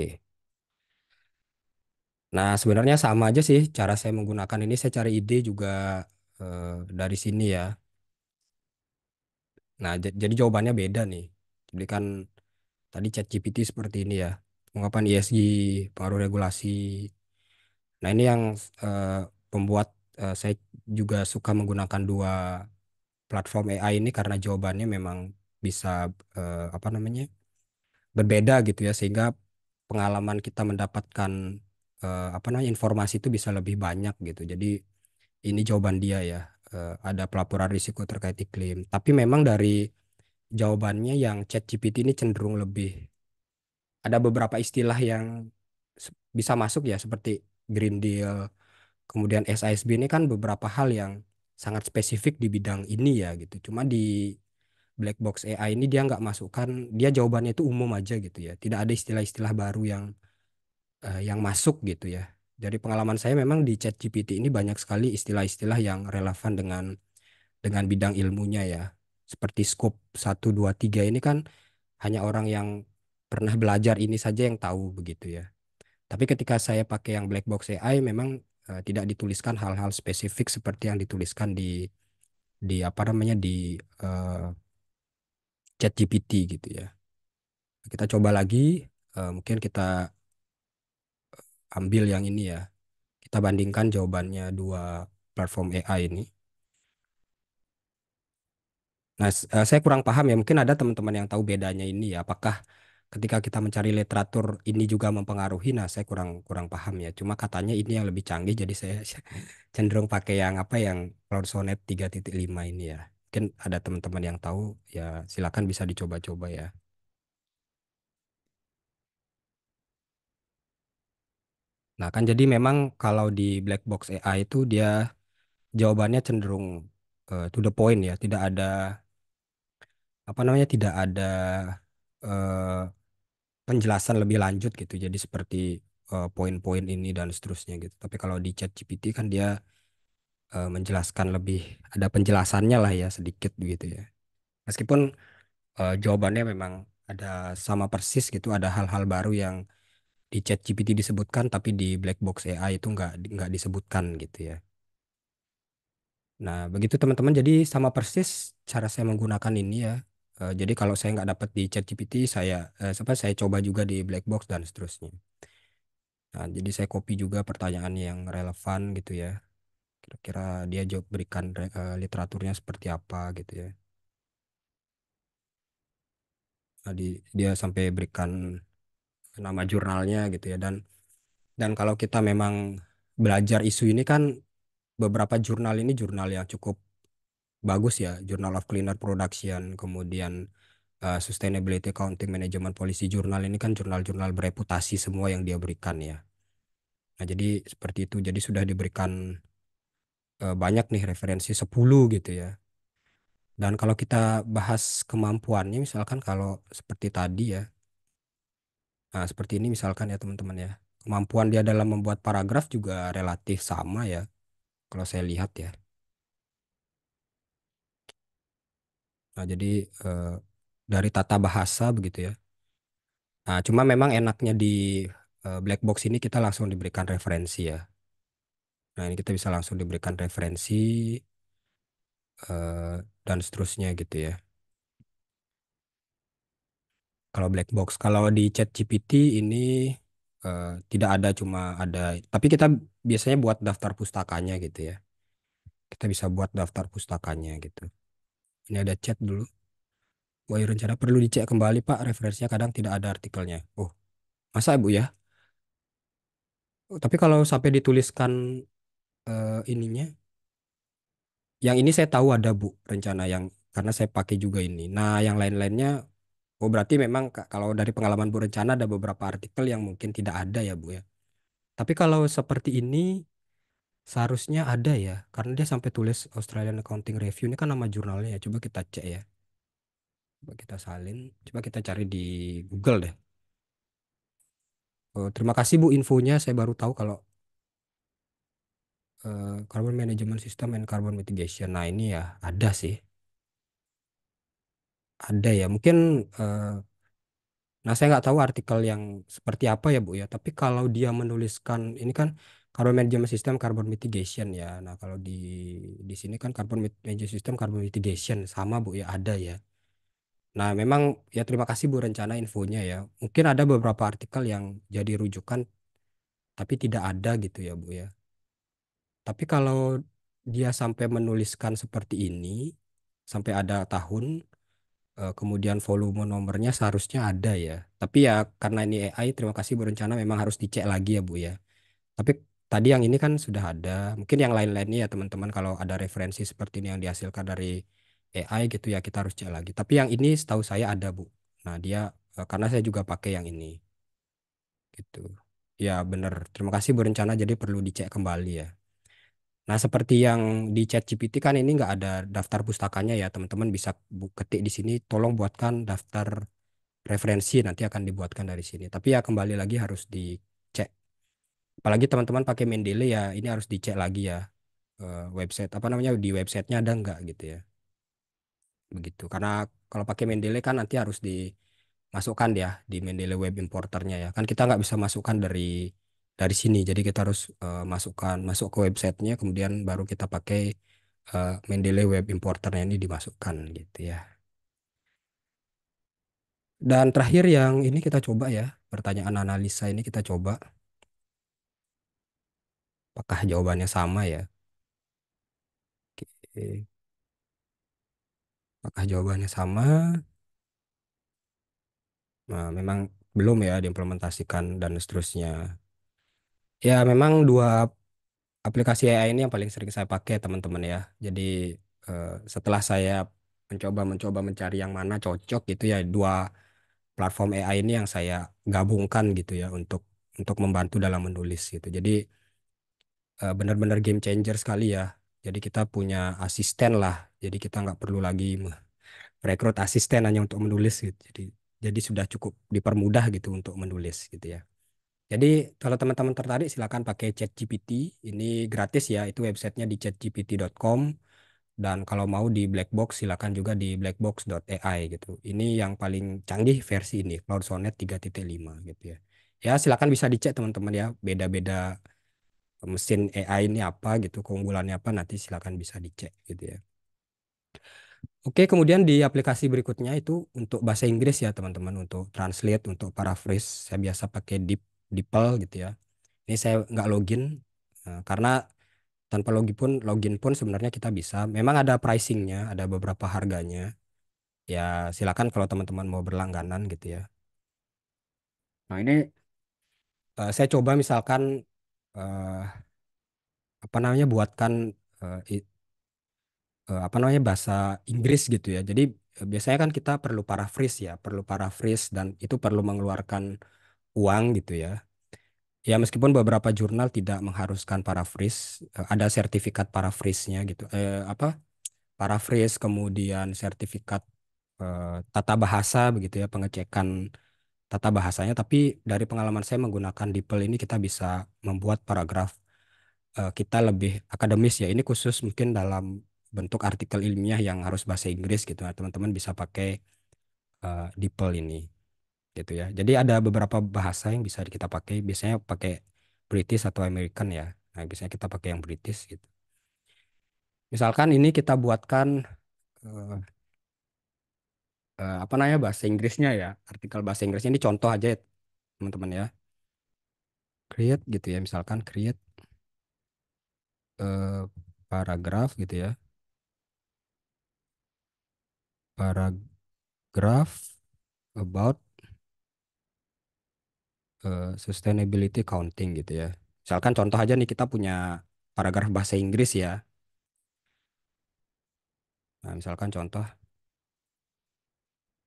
Nah, sebenarnya sama aja sih cara saya menggunakan ini. Saya cari ide juga eh, dari sini ya Nah, jadi jawabannya beda nih. Jadi kan tadi chat GPT seperti ini ya. Penguapan ESG, pengaruh regulasi. Nah, ini yang uh, pembuat uh, saya juga suka menggunakan dua platform AI ini karena jawabannya memang bisa uh, apa namanya? berbeda gitu ya sehingga pengalaman kita mendapatkan uh, apa namanya informasi itu bisa lebih banyak gitu. Jadi ini jawaban dia ya uh, ada pelaporan risiko terkait iklim. Tapi memang dari jawabannya yang ChatGPT ini cenderung lebih ada beberapa istilah yang bisa masuk ya seperti Green Deal, kemudian SISB ini kan beberapa hal yang sangat spesifik di bidang ini ya gitu. Cuma di black box AI ini dia nggak masukkan, dia jawabannya itu umum aja gitu ya. Tidak ada istilah-istilah baru yang uh, yang masuk gitu ya dari pengalaman saya memang di chat GPT ini banyak sekali istilah-istilah yang relevan dengan dengan bidang ilmunya ya. Seperti scope 1, 2, 3 ini kan hanya orang yang pernah belajar ini saja yang tahu begitu ya. Tapi ketika saya pakai yang black box AI memang uh, tidak dituliskan hal-hal spesifik seperti yang dituliskan di di apa namanya di uh, eh, chat GPT gitu ya. Kita coba lagi uh, mungkin kita ambil yang ini ya. Kita bandingkan jawabannya dua platform AI ini. Nah, eh, saya kurang paham ya, mungkin ada teman-teman yang tahu bedanya ini ya. Apakah ketika kita mencari literatur ini juga mempengaruhi? Nah, saya kurang kurang paham ya. Cuma katanya ini yang lebih canggih jadi saya *laughs* cenderung pakai yang apa yang titik 3.5 ini ya. Mungkin ada teman-teman yang tahu ya, silakan bisa dicoba-coba ya. Nah, kan jadi memang kalau di black box AI itu dia jawabannya cenderung uh, to the point ya, tidak ada apa namanya tidak ada uh, penjelasan lebih lanjut gitu. Jadi seperti uh, poin-poin ini dan seterusnya gitu. Tapi kalau di chat GPT kan dia uh, menjelaskan lebih ada penjelasannya lah ya sedikit gitu ya. Meskipun uh, jawabannya memang ada sama persis gitu, ada hal-hal baru yang di Chat GPT disebutkan tapi di black box AI itu nggak nggak disebutkan gitu ya. Nah begitu teman-teman jadi sama persis cara saya menggunakan ini ya. E, jadi kalau saya nggak dapat di Chat GPT saya eh, apa saya coba juga di black box dan seterusnya. Nah jadi saya copy juga pertanyaan yang relevan gitu ya. Kira-kira dia jawab berikan e, literaturnya seperti apa gitu ya. Nah, dia sampai berikan nama jurnalnya gitu ya dan dan kalau kita memang belajar isu ini kan beberapa jurnal ini jurnal yang cukup bagus ya Journal of Cleaner Production kemudian uh, Sustainability Accounting Management Policy jurnal ini kan jurnal-jurnal bereputasi semua yang dia berikan ya nah jadi seperti itu jadi sudah diberikan uh, banyak nih referensi 10 gitu ya dan kalau kita bahas kemampuannya misalkan kalau seperti tadi ya Nah, seperti ini misalkan ya teman-teman ya. Kemampuan dia dalam membuat paragraf juga relatif sama ya. Kalau saya lihat ya. Nah, jadi eh, dari tata bahasa begitu ya. Nah, cuma memang enaknya di eh, black box ini kita langsung diberikan referensi ya. Nah, ini kita bisa langsung diberikan referensi eh, dan seterusnya gitu ya. Kalau black box, kalau di chat GPT ini eh, tidak ada cuma ada, tapi kita biasanya buat daftar pustakanya gitu ya. Kita bisa buat daftar pustakanya gitu. Ini ada chat dulu. wah Rencana perlu dicek kembali Pak, referensinya kadang tidak ada artikelnya. Oh, masa Ibu ya? Oh, tapi kalau sampai dituliskan eh, ininya, yang ini saya tahu ada Bu rencana yang karena saya pakai juga ini. Nah, yang lain-lainnya Oh berarti memang kalau dari pengalaman Bu Rencana ada beberapa artikel yang mungkin tidak ada ya Bu ya. Tapi kalau seperti ini seharusnya ada ya karena dia sampai tulis Australian Accounting Review ini kan nama jurnalnya ya. Coba kita cek ya. Coba kita salin, coba kita cari di Google deh. Oh, terima kasih Bu infonya, saya baru tahu kalau uh, Carbon Management System and Carbon Mitigation. Nah ini ya ada sih. Ada ya, mungkin eh, nah saya nggak tahu artikel yang seperti apa ya Bu ya, tapi kalau dia menuliskan ini kan carbon management system carbon mitigation ya. Nah, kalau di di sini kan carbon management system carbon mitigation sama Bu ya ada ya. Nah, memang ya terima kasih Bu rencana infonya ya. Mungkin ada beberapa artikel yang jadi rujukan tapi tidak ada gitu ya Bu ya. Tapi kalau dia sampai menuliskan seperti ini sampai ada tahun Eh, kemudian volume nomornya seharusnya ada ya. Tapi ya karena ini AI, terima kasih berencana memang harus dicek lagi ya Bu ya. Tapi tadi yang ini kan sudah ada. Mungkin yang lain-lainnya ya teman-teman kalau ada referensi seperti ini yang dihasilkan dari AI gitu ya kita harus cek lagi. Tapi yang ini setahu saya ada Bu. Nah dia eh, karena saya juga pakai yang ini. Gitu. Ya benar. Terima kasih berencana jadi perlu dicek kembali ya. Nah, seperti yang di chat ChatGPT kan ini nggak ada daftar pustakanya ya, teman-teman bisa ketik di sini, tolong buatkan daftar referensi nanti akan dibuatkan dari sini. Tapi ya kembali lagi harus dicek. Apalagi teman-teman pakai Mendeley ya, ini harus dicek lagi ya eh, website apa namanya di websitenya ada nggak gitu ya. Begitu. Karena kalau pakai Mendeley kan nanti harus dimasukkan ya di Mendeley web importernya ya. Kan kita nggak bisa masukkan dari dari sini. Jadi kita harus uh, masukkan masuk ke websitenya, kemudian baru kita pakai uh, eh, Mendeley Web Importernya ini dimasukkan gitu ya. Dan terakhir yang ini kita coba ya pertanyaan analisa ini kita coba. Apakah jawabannya sama ya? Oke. Apakah jawabannya sama? Nah, memang belum ya diimplementasikan dan seterusnya. Ya, memang dua aplikasi AI ini yang paling sering saya pakai, teman-teman ya. Jadi eh, setelah saya mencoba mencoba mencari yang mana cocok gitu ya, dua platform AI ini yang saya gabungkan gitu ya untuk untuk membantu dalam menulis gitu. Jadi eh, benar-benar game changer sekali ya. Jadi kita punya asisten lah. Jadi kita nggak perlu lagi merekrut asisten hanya untuk menulis gitu. Jadi jadi sudah cukup dipermudah gitu untuk menulis gitu ya. Jadi kalau teman-teman tertarik silakan pakai ChatGPT. Ini gratis ya, itu websitenya di chatgpt.com. Dan kalau mau di Blackbox silakan juga di blackbox.ai gitu. Ini yang paling canggih versi ini, Cloud Sonnet 3.5 gitu ya. Ya silakan bisa dicek teman-teman ya, beda-beda mesin AI ini apa gitu, keunggulannya apa nanti silakan bisa dicek gitu ya. Oke, kemudian di aplikasi berikutnya itu untuk bahasa Inggris ya teman-teman, untuk translate, untuk paraphrase, saya biasa pakai Deep DeepL gitu ya. Ini saya nggak login eh, karena tanpa login pun login pun sebenarnya kita bisa. Memang ada pricingnya, ada beberapa harganya. Ya silakan kalau teman-teman mau berlangganan gitu ya. Nah ini eh, saya coba misalkan eh, apa namanya buatkan uh, apa namanya bahasa Inggris gitu ya. Jadi biasanya kan kita perlu paraphrase ya, perlu paraphrase dan itu perlu mengeluarkan uang gitu ya. Ya meskipun beberapa jurnal tidak mengharuskan parafris, eh, ada sertifikat nya gitu. Eh, apa? Parafris kemudian sertifikat eh, tata bahasa begitu ya, pengecekan tata bahasanya. Tapi dari pengalaman saya menggunakan DeepL ini kita bisa membuat paragraf eh, kita lebih akademis ya. Ini khusus mungkin dalam bentuk artikel ilmiah yang harus bahasa Inggris gitu. Nah, teman-teman bisa pakai eh, DeepL ini gitu ya. Jadi ada beberapa bahasa yang bisa kita pakai. Biasanya pakai British atau American ya. Nah, biasanya kita pakai yang British gitu. Misalkan ini kita buatkan uh, uh, apa namanya bahasa Inggrisnya ya. Artikel bahasa Inggrisnya ini contoh aja ya, teman-teman ya. Create gitu ya, misalkan create uh, eh, paragraf gitu ya. paragraph about Eh, sustainability counting gitu ya. Misalkan contoh aja nih kita punya paragraf bahasa Inggris ya. Nah, misalkan contoh.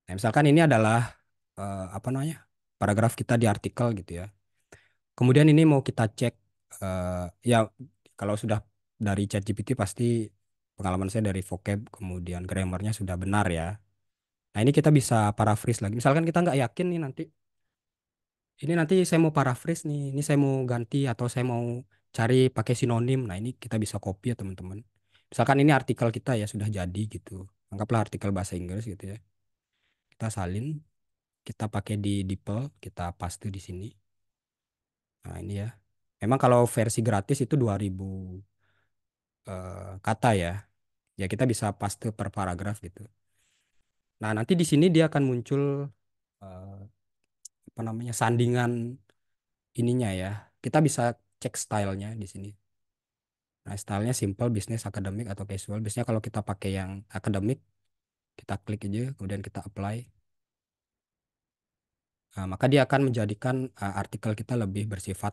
Nah, misalkan ini adalah uh, apa namanya? paragraf kita di artikel gitu ya. Kemudian ini mau kita cek uh, ya kalau sudah dari ChatGPT pasti pengalaman saya dari vocab kemudian grammarnya sudah benar ya. Nah ini kita bisa paraphrase lagi. Misalkan kita nggak yakin nih nanti ini nanti saya mau paraphrase nih, ini saya mau ganti atau saya mau cari pakai sinonim. Nah, ini kita bisa copy ya, teman-teman. Misalkan ini artikel kita ya sudah jadi gitu. Anggaplah artikel bahasa Inggris gitu ya. Kita salin, kita pakai di DeepL, kita paste di sini. Nah, ini ya. Memang kalau versi gratis itu 2000 uh, eh, kata ya. Ya kita bisa paste per paragraf gitu. Nah, nanti di sini dia akan muncul uh, apa namanya sandingan ininya ya. Kita bisa cek stylenya di sini. Nah, stylenya simple, bisnis, akademik, atau casual. Biasanya kalau kita pakai yang akademik, kita klik aja, kemudian kita apply. Nah, maka dia akan menjadikan uh, artikel kita lebih bersifat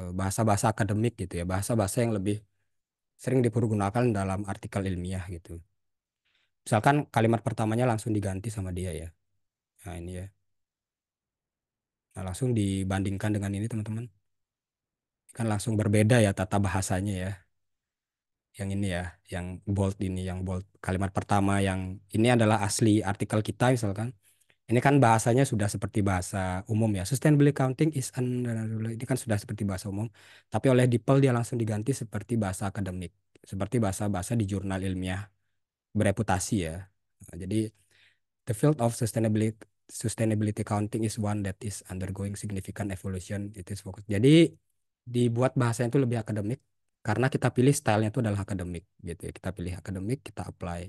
uh, bahasa-bahasa akademik gitu ya, bahasa-bahasa yang lebih sering dipergunakan dalam artikel ilmiah gitu. Misalkan kalimat pertamanya langsung diganti sama dia ya. Nah, ini ya. Nah, langsung dibandingkan dengan ini teman-teman. Kan langsung berbeda ya tata bahasanya ya. Yang ini ya, yang bold ini, yang bold kalimat pertama yang ini adalah asli artikel kita misalkan. Ini kan bahasanya sudah seperti bahasa umum ya. Sustainable accounting is an ini kan sudah seperti bahasa umum, tapi oleh DeepL dia langsung diganti seperti bahasa akademik, seperti bahasa-bahasa di jurnal ilmiah bereputasi ya. Nah, jadi the field of sustainability sustainability accounting is one that is undergoing significant evolution. It is focused. Jadi dibuat bahasanya itu lebih akademik karena kita pilih stylenya itu adalah akademik gitu ya. Kita pilih akademik, kita apply.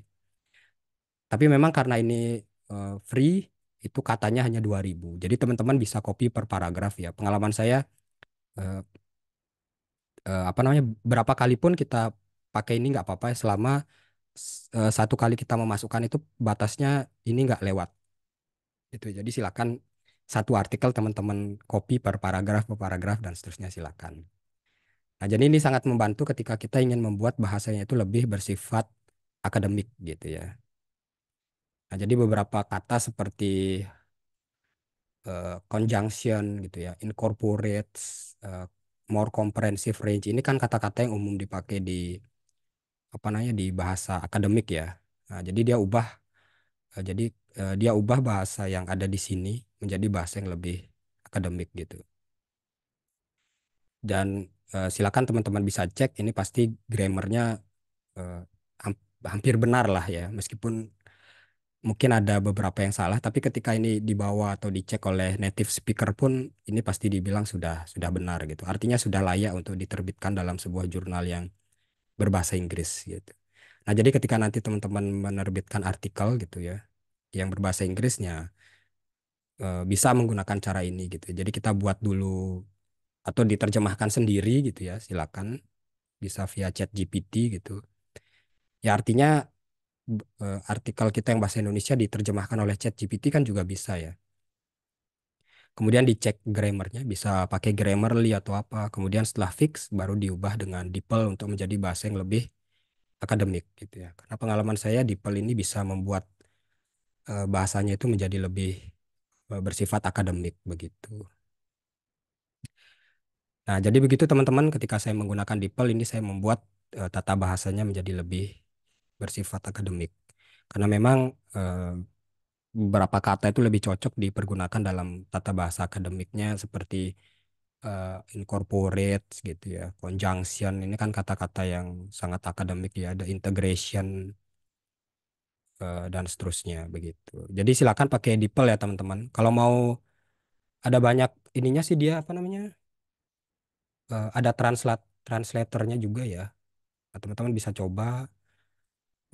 Tapi memang karena ini uh, free itu katanya hanya 2000. Jadi teman-teman bisa copy per paragraf ya. Pengalaman saya uh, uh, apa namanya berapa kali pun kita pakai ini nggak apa-apa selama uh, satu kali kita memasukkan itu batasnya ini nggak lewat itu jadi silakan satu artikel teman-teman copy per paragraf per paragraf dan seterusnya silakan. Nah, jadi ini sangat membantu ketika kita ingin membuat bahasanya itu lebih bersifat akademik gitu ya. Nah, jadi beberapa kata seperti uh, conjunction gitu ya, incorporates, uh, more comprehensive range ini kan kata-kata yang umum dipakai di apa namanya di bahasa akademik ya. Nah, jadi dia ubah eh, jadi Eh, dia ubah bahasa yang ada di sini menjadi bahasa yang lebih akademik gitu. Dan uh, silakan teman-teman bisa cek ini pasti grammarnya uh, hampir benar lah ya meskipun mungkin ada beberapa yang salah tapi ketika ini dibawa atau dicek oleh native speaker pun ini pasti dibilang sudah sudah benar gitu artinya sudah layak untuk diterbitkan dalam sebuah jurnal yang berbahasa Inggris gitu nah jadi ketika nanti teman-teman menerbitkan artikel gitu ya yang berbahasa Inggrisnya eh, bisa menggunakan cara ini gitu. Jadi kita buat dulu atau diterjemahkan sendiri gitu ya, silakan bisa via chat GPT gitu. Ya artinya eh, artikel kita yang bahasa Indonesia diterjemahkan oleh chat GPT kan juga bisa ya. Kemudian dicek grammarnya, bisa pakai Grammarly atau apa. Kemudian setelah fix, baru diubah dengan DeepL untuk menjadi bahasa yang lebih akademik gitu ya. Karena pengalaman saya DeepL ini bisa membuat Eh, bahasanya itu menjadi lebih eh, bersifat akademik begitu. Nah, jadi begitu teman-teman ketika saya menggunakan DeepL ini saya membuat uh, tata bahasanya menjadi lebih bersifat akademik. Karena memang uh, beberapa kata itu lebih cocok dipergunakan dalam tata bahasa akademiknya seperti uh, incorporate gitu ya, conjunction ini kan kata-kata yang sangat akademik ya, ada integration Eh, dan seterusnya begitu. Jadi silakan pakai DeepL ya teman-teman. Kalau mau ada banyak ininya sih dia apa namanya? Uh, ada translate translatornya juga ya. teman nah, teman-teman bisa coba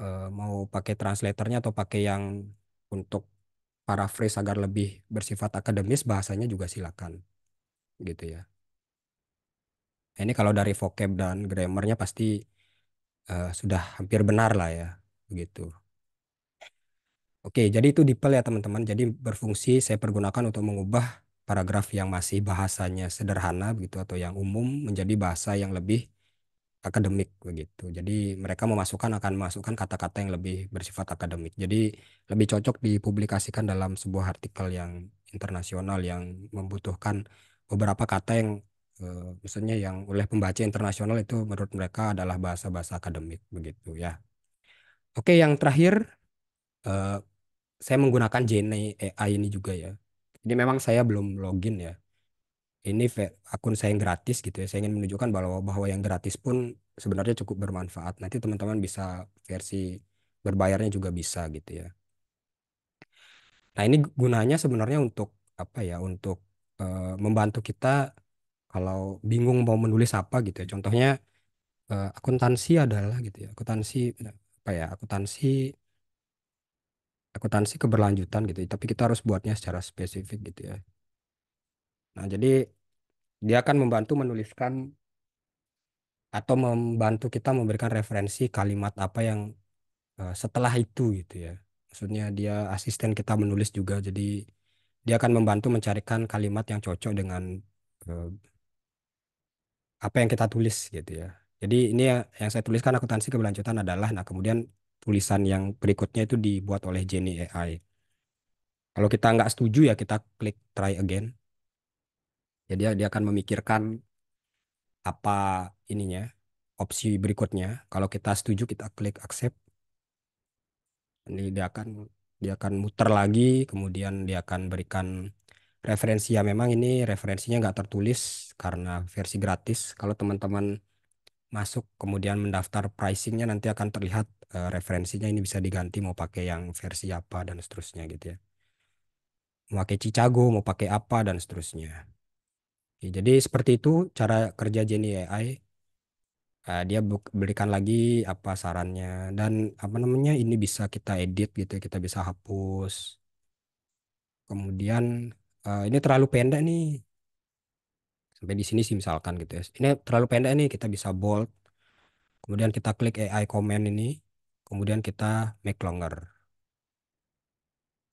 uh, mau pakai translatornya atau pakai yang untuk paraphrase agar lebih bersifat akademis bahasanya juga silakan gitu ya. Nah, ini kalau dari vocab dan grammarnya pasti uh, sudah hampir benar lah ya begitu. Oke, jadi itu dipel ya teman-teman. Jadi berfungsi saya pergunakan untuk mengubah paragraf yang masih bahasanya sederhana begitu atau yang umum menjadi bahasa yang lebih akademik begitu. Jadi mereka memasukkan akan memasukkan kata-kata yang lebih bersifat akademik. Jadi lebih cocok dipublikasikan dalam sebuah artikel yang internasional yang membutuhkan beberapa kata yang eh, misalnya yang oleh pembaca internasional itu menurut mereka adalah bahasa-bahasa akademik begitu ya. Oke, yang terakhir eh, saya menggunakan Gene AI ini juga ya. Ini memang saya belum login ya. Ini akun saya yang gratis gitu ya. Saya ingin menunjukkan bahwa bahwa yang gratis pun sebenarnya cukup bermanfaat. Nanti teman-teman bisa versi berbayarnya juga bisa gitu ya. Nah, ini gunanya sebenarnya untuk apa ya? Untuk e, membantu kita kalau bingung mau menulis apa gitu ya. Contohnya e, akuntansi adalah gitu ya. Akuntansi apa ya? Akuntansi akuntansi keberlanjutan gitu ya, tapi kita harus buatnya secara spesifik gitu ya nah jadi dia akan membantu menuliskan atau membantu kita memberikan referensi kalimat apa yang uh, setelah itu gitu ya maksudnya dia asisten kita menulis juga jadi dia akan membantu mencarikan kalimat yang cocok dengan uh, apa yang kita tulis gitu ya jadi ini ya, yang saya tuliskan akuntansi keberlanjutan adalah nah kemudian tulisan yang berikutnya itu dibuat oleh Jenny AI. Kalau kita nggak setuju ya kita klik try again. Jadi ya, dia akan memikirkan apa ininya opsi berikutnya. Kalau kita setuju kita klik accept. Ini dia akan dia akan muter lagi, kemudian dia akan berikan referensi ya memang ini referensinya nggak tertulis karena versi gratis. Kalau teman-teman masuk kemudian mendaftar pricingnya nanti akan terlihat Eh, referensinya ini bisa diganti mau pakai yang versi apa dan seterusnya gitu ya. Mau pakai Chicago, mau pakai apa dan seterusnya. jadi seperti itu cara kerja Jenny AI. Eh, dia berikan lagi apa sarannya dan apa namanya ini bisa kita edit gitu, ya, kita bisa hapus. Kemudian eh, ini terlalu pendek nih. Sampai di sini sih misalkan gitu ya. Ini terlalu pendek nih, kita bisa bold. Kemudian kita klik AI comment ini kemudian kita make longer.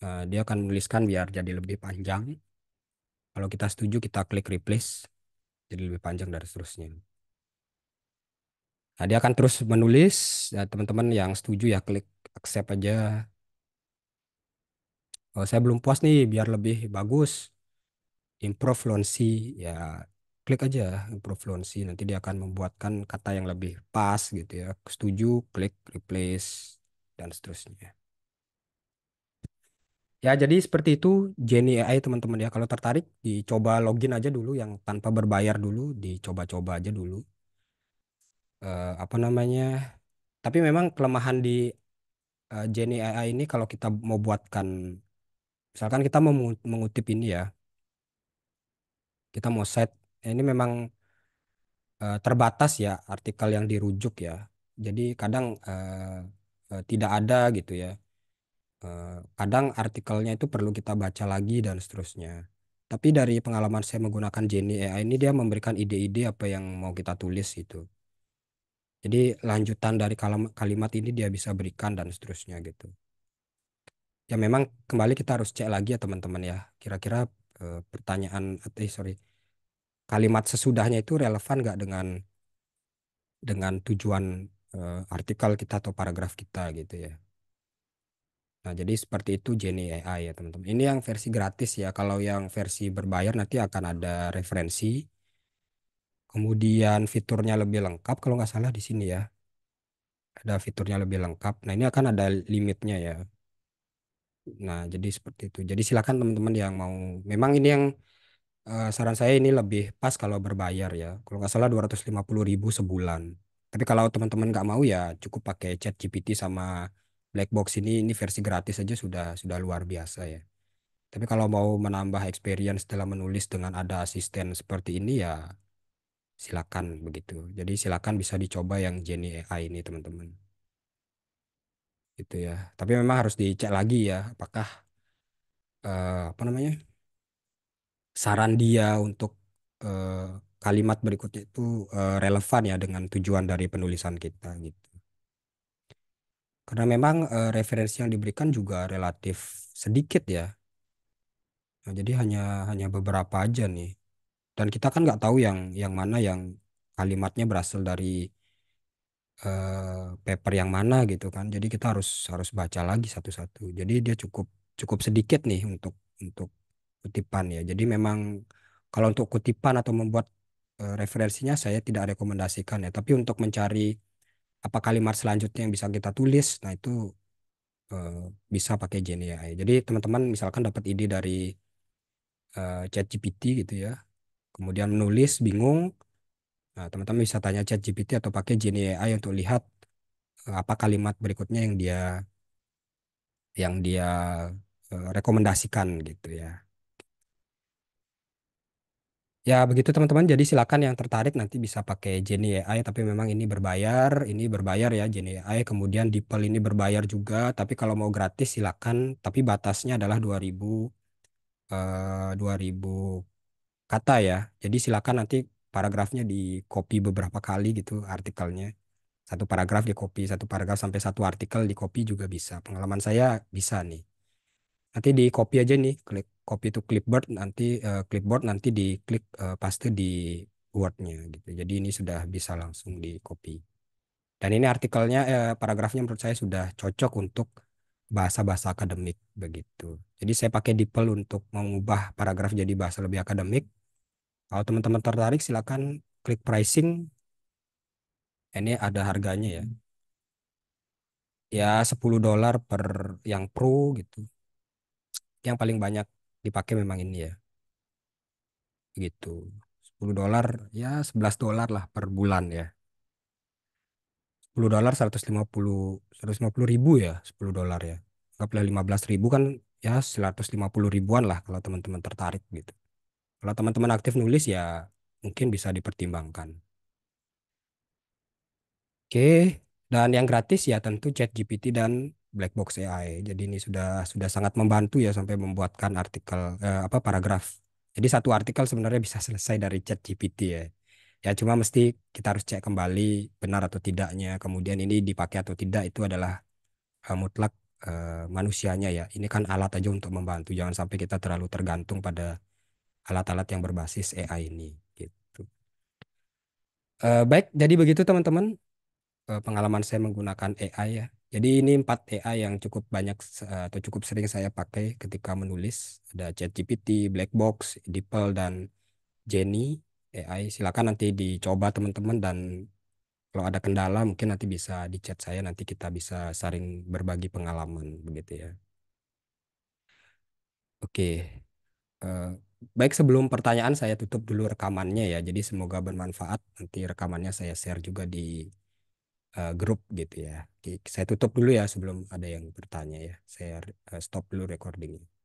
Uh, dia akan menuliskan biar jadi lebih panjang. Kalau kita setuju kita klik replace, jadi lebih panjang dari seterusnya. Nah, dia akan terus menulis. teman eh, teman-teman yang setuju ya klik accept aja. Oh, saya belum puas nih, biar lebih bagus. Improve fluency ya klik aja improve fluency nanti dia akan membuatkan kata yang lebih pas gitu ya setuju klik replace dan seterusnya ya jadi seperti itu Jenny AI teman-teman ya kalau tertarik dicoba login aja dulu yang tanpa berbayar dulu dicoba-coba aja dulu uh, apa namanya tapi memang kelemahan di uh, Jenny AI ini kalau kita mau buatkan misalkan kita mau mengutip ini ya kita mau set Ya, ini memang uh, terbatas ya artikel yang dirujuk ya. Jadi kadang uh, uh, tidak ada gitu ya. Uh, kadang artikelnya itu perlu kita baca lagi dan seterusnya. Tapi dari pengalaman saya menggunakan Jenny AI ini dia memberikan ide-ide apa yang mau kita tulis itu. Jadi lanjutan dari kalimat ini dia bisa berikan dan seterusnya gitu. Ya memang kembali kita harus cek lagi ya teman-teman ya. Kira-kira uh, pertanyaan eh sorry kalimat sesudahnya itu relevan nggak dengan dengan tujuan uh, artikel kita atau paragraf kita gitu ya. Nah, jadi seperti itu Jenny AI ya, teman-teman. Ini yang versi gratis ya. Kalau yang versi berbayar nanti akan ada referensi. Kemudian fiturnya lebih lengkap kalau nggak salah di sini ya. Ada fiturnya lebih lengkap. Nah, ini akan ada limitnya ya. Nah, jadi seperti itu. Jadi silakan teman-teman yang mau memang ini yang Eh, saran saya ini lebih pas kalau berbayar ya. Kalau nggak salah 250 ribu sebulan. Tapi kalau teman-teman nggak mau ya cukup pakai chat GPT sama black box ini ini versi gratis aja sudah sudah luar biasa ya. Tapi kalau mau menambah experience dalam menulis dengan ada asisten seperti ini ya silakan begitu. Jadi silakan bisa dicoba yang Jenny AI ini teman-teman. Gitu ya. Tapi memang harus dicek lagi ya apakah uh, apa namanya? saran dia untuk uh, kalimat berikutnya itu uh, relevan ya dengan tujuan dari penulisan kita gitu. Karena memang uh, referensi yang diberikan juga relatif sedikit ya. Nah, jadi hanya hanya beberapa aja nih. Dan kita kan nggak tahu yang yang mana yang kalimatnya berasal dari paper yang mana gitu kan. Jadi kita harus harus baca lagi satu-satu. Jadi dia cukup cukup sedikit nih untuk untuk kutipan ya. Jadi memang kalau untuk kutipan atau membuat uh, referensinya saya tidak rekomendasikan ya. Tapi untuk mencari apa kalimat selanjutnya yang bisa kita tulis, nah itu uh, bisa pakai Gen AI. Ya. Jadi teman-teman misalkan dapat ide dari uh, ChatGPT gitu ya, kemudian menulis bingung, nah teman-teman bisa tanya chat ChatGPT atau pakai Gen AI untuk lihat uh, apa kalimat berikutnya yang dia yang dia rekomendasikan gitu ya. Ya begitu teman-teman, jadi silakan yang tertarik nanti bisa pakai Genie AI, tapi memang ini berbayar, ini berbayar ya Genie AI, kemudian DeepL ini berbayar juga, tapi kalau mau gratis silakan, tapi batasnya adalah 2000, eh, 2000 kata ya. Jadi silakan nanti paragrafnya di copy beberapa kali gitu artikelnya. Satu paragraf di copy, satu paragraf sampai satu artikel di copy juga bisa. Pengalaman saya bisa nih. Nanti di copy aja nih, klik copy to clipboard nanti uh, clipboard nanti diklik uh, paste di wordnya gitu. Jadi ini sudah bisa langsung di copy. Dan ini artikelnya eh, paragrafnya menurut saya sudah cocok untuk bahasa-bahasa akademik begitu. Jadi saya pakai DeepL untuk mengubah paragraf jadi bahasa lebih akademik. Kalau teman-teman tertarik silakan klik pricing. Ini ada harganya ya. Ya 10 dolar per yang pro gitu. Yang paling banyak dipakai memang ini ya gitu 10 dolar ya 11 dolar lah per bulan ya 10 dolar 150 150 ribu ya 10 dolar ya anggaplah 15 ribu kan ya 150 ribuan lah kalau teman-teman tertarik gitu kalau teman-teman aktif nulis ya mungkin bisa dipertimbangkan oke dan yang gratis ya tentu chat GPT dan black box AI. Jadi ini sudah sudah sangat membantu ya sampai membuatkan artikel eh, apa paragraf. Jadi satu artikel sebenarnya bisa selesai dari chat GPT ya. Ya cuma mesti kita harus cek kembali benar atau tidaknya. Kemudian ini dipakai atau tidak itu adalah eh, mutlak eh, manusianya ya. Ini kan alat aja untuk membantu. Jangan sampai kita terlalu tergantung pada alat-alat yang berbasis AI ini gitu. Eh, baik, jadi begitu teman-teman eh, pengalaman saya menggunakan AI ya. Jadi ini 4 AI yang cukup banyak eh, atau cukup sering saya pakai ketika menulis. Ada ChatGPT, Blackbox, DeepL, dan Jenny AI. Silakan nanti dicoba teman-teman dan kalau ada kendala mungkin nanti bisa di chat saya nanti kita bisa saring berbagi pengalaman begitu ya. Oke. Uh, baik sebelum pertanyaan saya tutup dulu rekamannya ya. Jadi semoga bermanfaat. Nanti rekamannya saya share juga di uh, grup gitu ya. Oke, saya tutup dulu ya sebelum ada yang bertanya ya. Saya uh, stop dulu recordingnya.